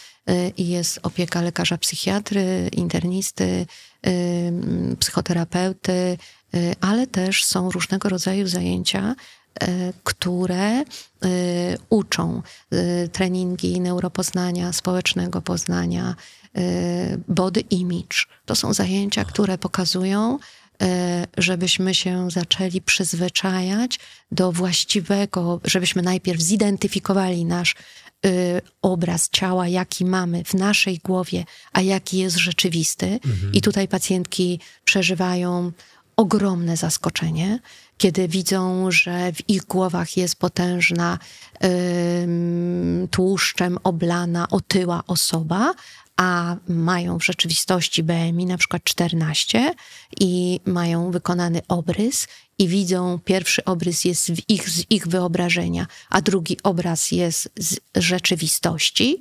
i jest opieka lekarza psychiatry, internisty, psychoterapeuty, ale też są różnego rodzaju zajęcia E, które e, uczą e, treningi neuropoznania, społecznego poznania, body image. To są zajęcia, które pokazują, żebyśmy się zaczęli przyzwyczajać do właściwego, żebyśmy najpierw zidentyfikowali nasz obraz ciała, jaki mamy w naszej głowie, a jaki jest rzeczywisty. Mhm. I tutaj pacjentki przeżywają ogromne zaskoczenie, kiedy widzą, że w ich głowach jest potężna tłuszczem oblana, otyła osoba, a mają w rzeczywistości BMI na przykład 14 i mają wykonany obrys i widzą, pierwszy obrys jest w ich, z ich wyobrażenia, a drugi obraz jest z rzeczywistości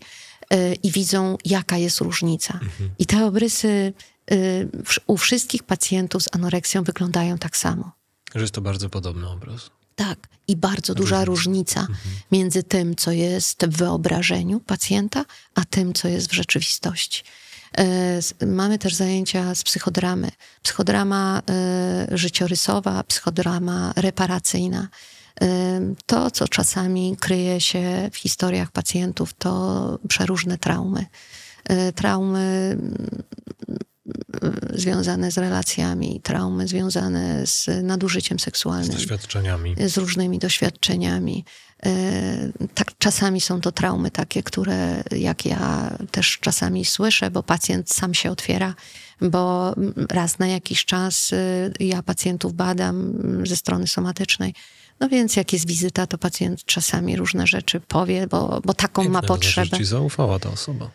y, i widzą, jaka jest różnica. Mhm. I te obrysy y, u wszystkich pacjentów z anoreksją wyglądają tak samo. Że jest to bardzo podobny obraz. Tak, i bardzo duża różnica, różnica mhm. między tym, co jest w wyobrażeniu pacjenta, a tym, co jest w rzeczywistości. E, mamy też zajęcia z psychodramy. Psychodrama e, życiorysowa, psychodrama reparacyjna. E, to, co czasami kryje się w historiach pacjentów, to przeróżne traumy. Traumy Y, związane z relacjami, traumy związane z nadużyciem seksualnym. Z doświadczeniami. Z różnymi doświadczeniami. Y, tak, czasami są to traumy takie, które jak ja też czasami słyszę, bo pacjent sam się otwiera, bo raz na jakiś czas y, ja pacjentów badam mm, ze strony somatycznej. No więc jak jest wizyta, to pacjent czasami różne rzeczy powie, bo, bo taką Piękne, ma potrzebę. Że ci zaufała ta osoba.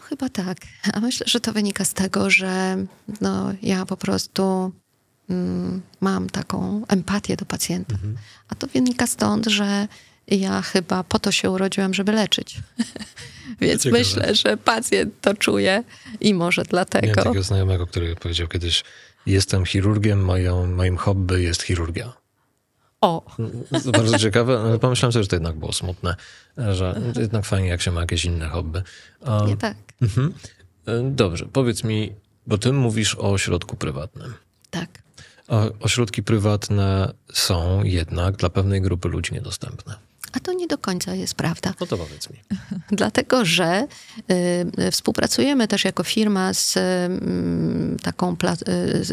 No chyba tak. A myślę, że to wynika z tego, że no, ja po prostu mm, mam taką empatię do pacjenta. Mhm. A to wynika stąd, że ja chyba po to się urodziłam, żeby leczyć. Więc Ciekawe. myślę, że pacjent to czuje i może dlatego. Miałem takiego znajomego, który powiedział kiedyś, jestem chirurgiem, moją, moim hobby jest chirurgia. O! Bardzo ciekawe, ale pomyślałem sobie, że to jednak było smutne, że jednak fajnie, jak się ma jakieś inne hobby. Nie tak. Mhm. E, dobrze, powiedz mi, bo ty mówisz o ośrodku prywatnym. Tak. A ośrodki prywatne są jednak dla pewnej grupy ludzi niedostępne. A to nie do końca jest prawda. No to powiedz mi. Dlatego, że y, y, współpracujemy też jako firma z, y, mm, taką y,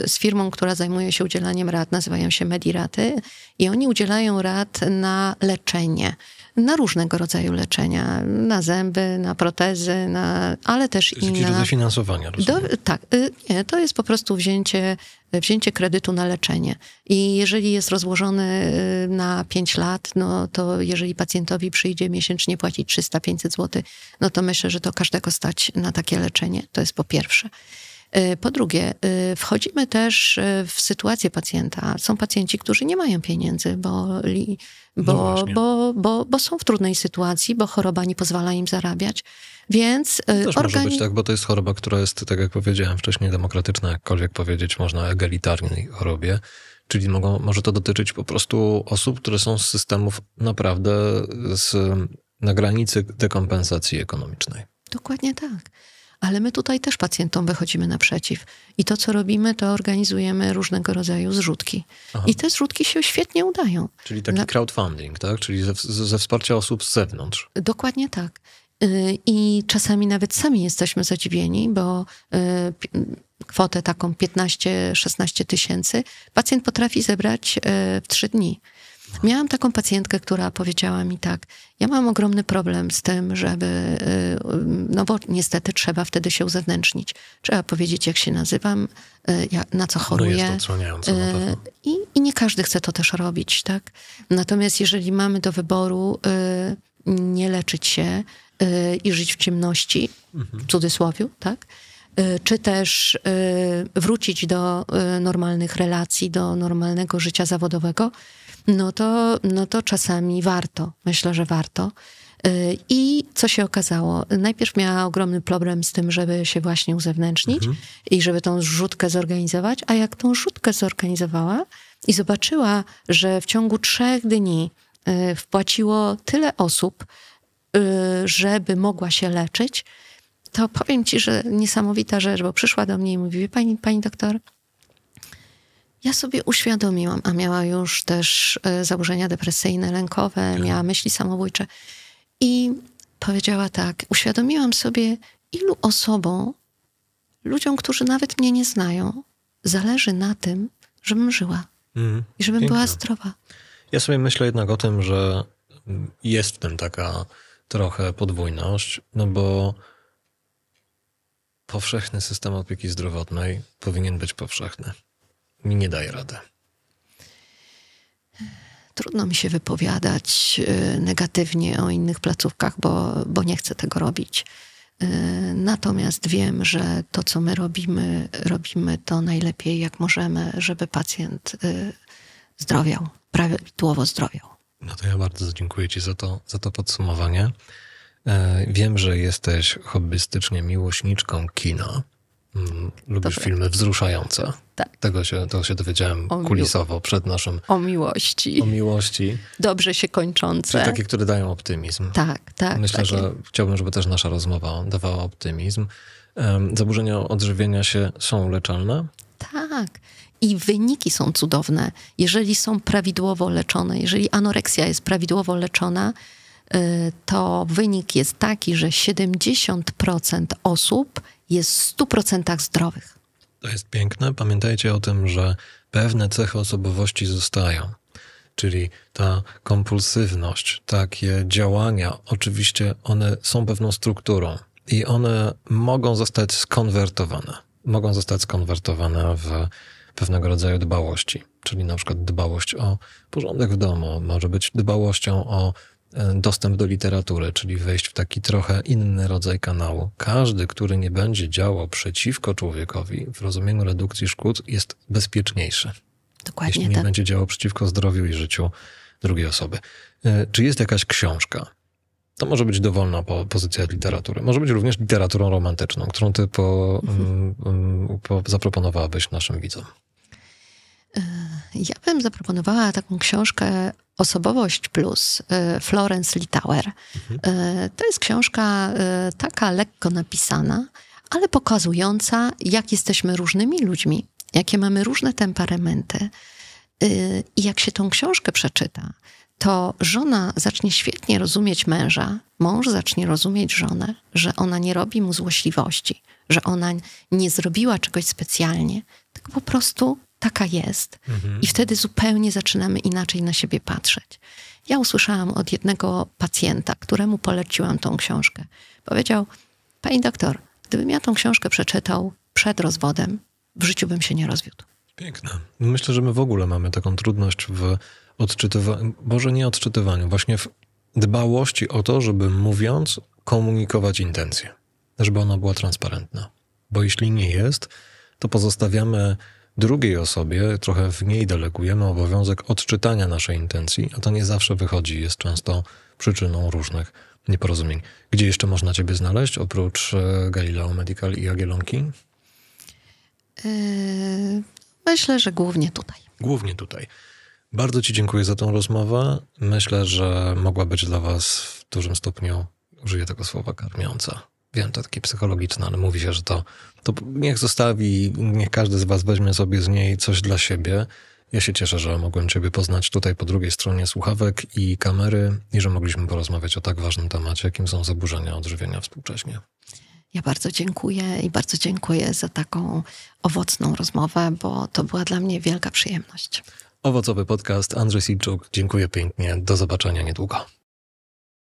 z firmą, która zajmuje się udzielaniem rad, nazywają się Mediraty i oni udzielają rad na leczenie na różnego rodzaju leczenia, na zęby, na protezy, na, ale też to jest i na... do finansowania, rozumiem. Do, tak, y, nie, to jest po prostu wzięcie wzięcie kredytu na leczenie. I jeżeli jest rozłożony y, na 5 lat, no to jeżeli pacjentowi przyjdzie miesięcznie płacić 300-500 zł, no to myślę, że to każdego stać na takie leczenie. To jest po pierwsze. E, po drugie, e, wchodzimy też e, w sytuację pacjenta. Są pacjenci, którzy nie mają pieniędzy, bo, no bo, no bo, bo, bo są w trudnej sytuacji, bo choroba nie pozwala im zarabiać. Więc to też organi... może być tak, bo to jest choroba, która jest, tak jak powiedziałem wcześniej, demokratyczna, jakkolwiek powiedzieć można egalitarnej chorobie. Czyli mogą, może to dotyczyć po prostu osób, które są z systemów naprawdę z, na granicy dekompensacji ekonomicznej. Dokładnie tak ale my tutaj też pacjentom wychodzimy naprzeciw. I to, co robimy, to organizujemy różnego rodzaju zrzutki. Aha. I te zrzutki się świetnie udają. Czyli taki crowdfunding, tak? Czyli ze, ze wsparcia osób z zewnątrz. Dokładnie tak. Y, I czasami nawet sami jesteśmy zadziwieni, bo y, kwotę taką 15-16 tysięcy pacjent potrafi zebrać y, w 3 dni. Miałam taką pacjentkę, która powiedziała mi tak, ja mam ogromny problem z tym, żeby, y, no bo niestety trzeba wtedy się uzewnętrznić. Trzeba powiedzieć, jak się nazywam, y, na co no choruję. Y, I, I nie każdy chce to też robić, tak? Natomiast jeżeli mamy do wyboru nie leczyć się i żyć w ciemności, mhm. w cudzysłowie, tak? Y, czy też y, wrócić do y, normalnych relacji, do normalnego życia zawodowego, no to, no to czasami warto. Myślę, że warto. I co się okazało? Najpierw miała ogromny problem z tym, żeby się właśnie uzewnętrznić mhm. i żeby tą rzutkę zorganizować, a jak tą rzutkę zorganizowała i zobaczyła, że w ciągu trzech dni wpłaciło tyle osób, żeby mogła się leczyć, to powiem ci, że niesamowita rzecz, bo przyszła do mnie i mówi, wie pani, pani doktor, ja sobie uświadomiłam, a miała już też e, zaburzenia depresyjne, lękowe, tak. miała myśli samobójcze. I powiedziała tak, uświadomiłam sobie, ilu osobom, ludziom, którzy nawet mnie nie znają, zależy na tym, żebym żyła mm, i żebym piękne. była zdrowa. Ja sobie myślę jednak o tym, że jest w tym taka trochę podwójność, no bo powszechny system opieki zdrowotnej powinien być powszechny. Mi nie daje rady. Trudno mi się wypowiadać y, negatywnie o innych placówkach, bo, bo nie chcę tego robić. Y, natomiast wiem, że to, co my robimy, robimy to najlepiej, jak możemy, żeby pacjent y, zdrowiał, prawidłowo zdrowiał. No to ja bardzo dziękuję Ci za to, za to podsumowanie. E, wiem, że jesteś hobbystycznie miłośniczką kina. Mm, lubisz filmy wzruszające. Tak. Tego się, to się dowiedziałem o kulisowo przed naszym. O miłości. O miłości. Dobrze się kończące. Czyli takie, które dają optymizm. Tak, tak. Myślę, takie. że chciałbym, żeby też nasza rozmowa dawała optymizm. zaburzenia odżywienia się są leczalne? Tak. I wyniki są cudowne. Jeżeli są prawidłowo leczone, jeżeli anoreksja jest prawidłowo leczona, Y, to wynik jest taki, że 70% osób jest w 100% zdrowych. To jest piękne. Pamiętajcie o tym, że pewne cechy osobowości zostają. Czyli ta kompulsywność, takie działania, oczywiście one są pewną strukturą i one mogą zostać skonwertowane. Mogą zostać skonwertowane w pewnego rodzaju dbałości, czyli na przykład dbałość o porządek w domu, może być dbałością o E, dostęp do literatury, czyli wejść w taki trochę inny rodzaj kanału. Każdy, który nie będzie działał przeciwko człowiekowi w rozumieniu redukcji szkód, jest bezpieczniejszy. Dokładnie jeśli nie tak. będzie działał przeciwko zdrowiu i życiu drugiej osoby. E, czy jest jakaś książka? To może być dowolna po, pozycja literatury. Może być również literaturą romantyczną, którą ty po, mhm. um, po, zaproponowałabyś naszym widzom. E, ja bym zaproponowała taką książkę Osobowość Plus y, Florence Litauer. Mhm. Y, to jest książka y, taka lekko napisana, ale pokazująca, jak jesteśmy różnymi ludźmi, jakie mamy różne temperamenty. I jak się tą książkę przeczyta, to żona zacznie świetnie rozumieć męża, mąż zacznie rozumieć żonę, że ona nie robi mu złośliwości, że ona nie zrobiła czegoś specjalnie, tylko po prostu taka jest. Mhm. I wtedy zupełnie zaczynamy inaczej na siebie patrzeć. Ja usłyszałam od jednego pacjenta, któremu poleciłam tą książkę. Powiedział: Pani doktor, gdybym ja tą książkę przeczytał przed rozwodem, w życiu bym się nie rozwiódł. Piękne. Myślę, że my w ogóle mamy taką trudność w odczytywaniu, może nie odczytywaniu, właśnie w dbałości o to, żeby mówiąc, komunikować intencję, żeby ona była transparentna. Bo jeśli nie jest, to pozostawiamy drugiej osobie, trochę w niej delegujemy obowiązek odczytania naszej intencji, a to nie zawsze wychodzi, jest często przyczyną różnych nieporozumień. Gdzie jeszcze można Ciebie znaleźć oprócz e, Galileo Medical i Agielonki? E, myślę, że głównie tutaj. Głównie tutaj. Bardzo Ci dziękuję za tą rozmowę. Myślę, że mogła być dla Was w dużym stopniu, użyję tego słowa, karmiąca wiem, to takie psychologiczne, ale mówi się, że to, to niech zostawi, niech każdy z was weźmie sobie z niej coś dla siebie. Ja się cieszę, że mogłem Ciebie poznać tutaj po drugiej stronie słuchawek i kamery i że mogliśmy porozmawiać o tak ważnym temacie, jakim są zaburzenia odżywienia współcześnie. Ja bardzo dziękuję i bardzo dziękuję za taką owocną rozmowę, bo to była dla mnie wielka przyjemność. Owocowy podcast Andrzej Sidczuk. Dziękuję pięknie. Do zobaczenia niedługo.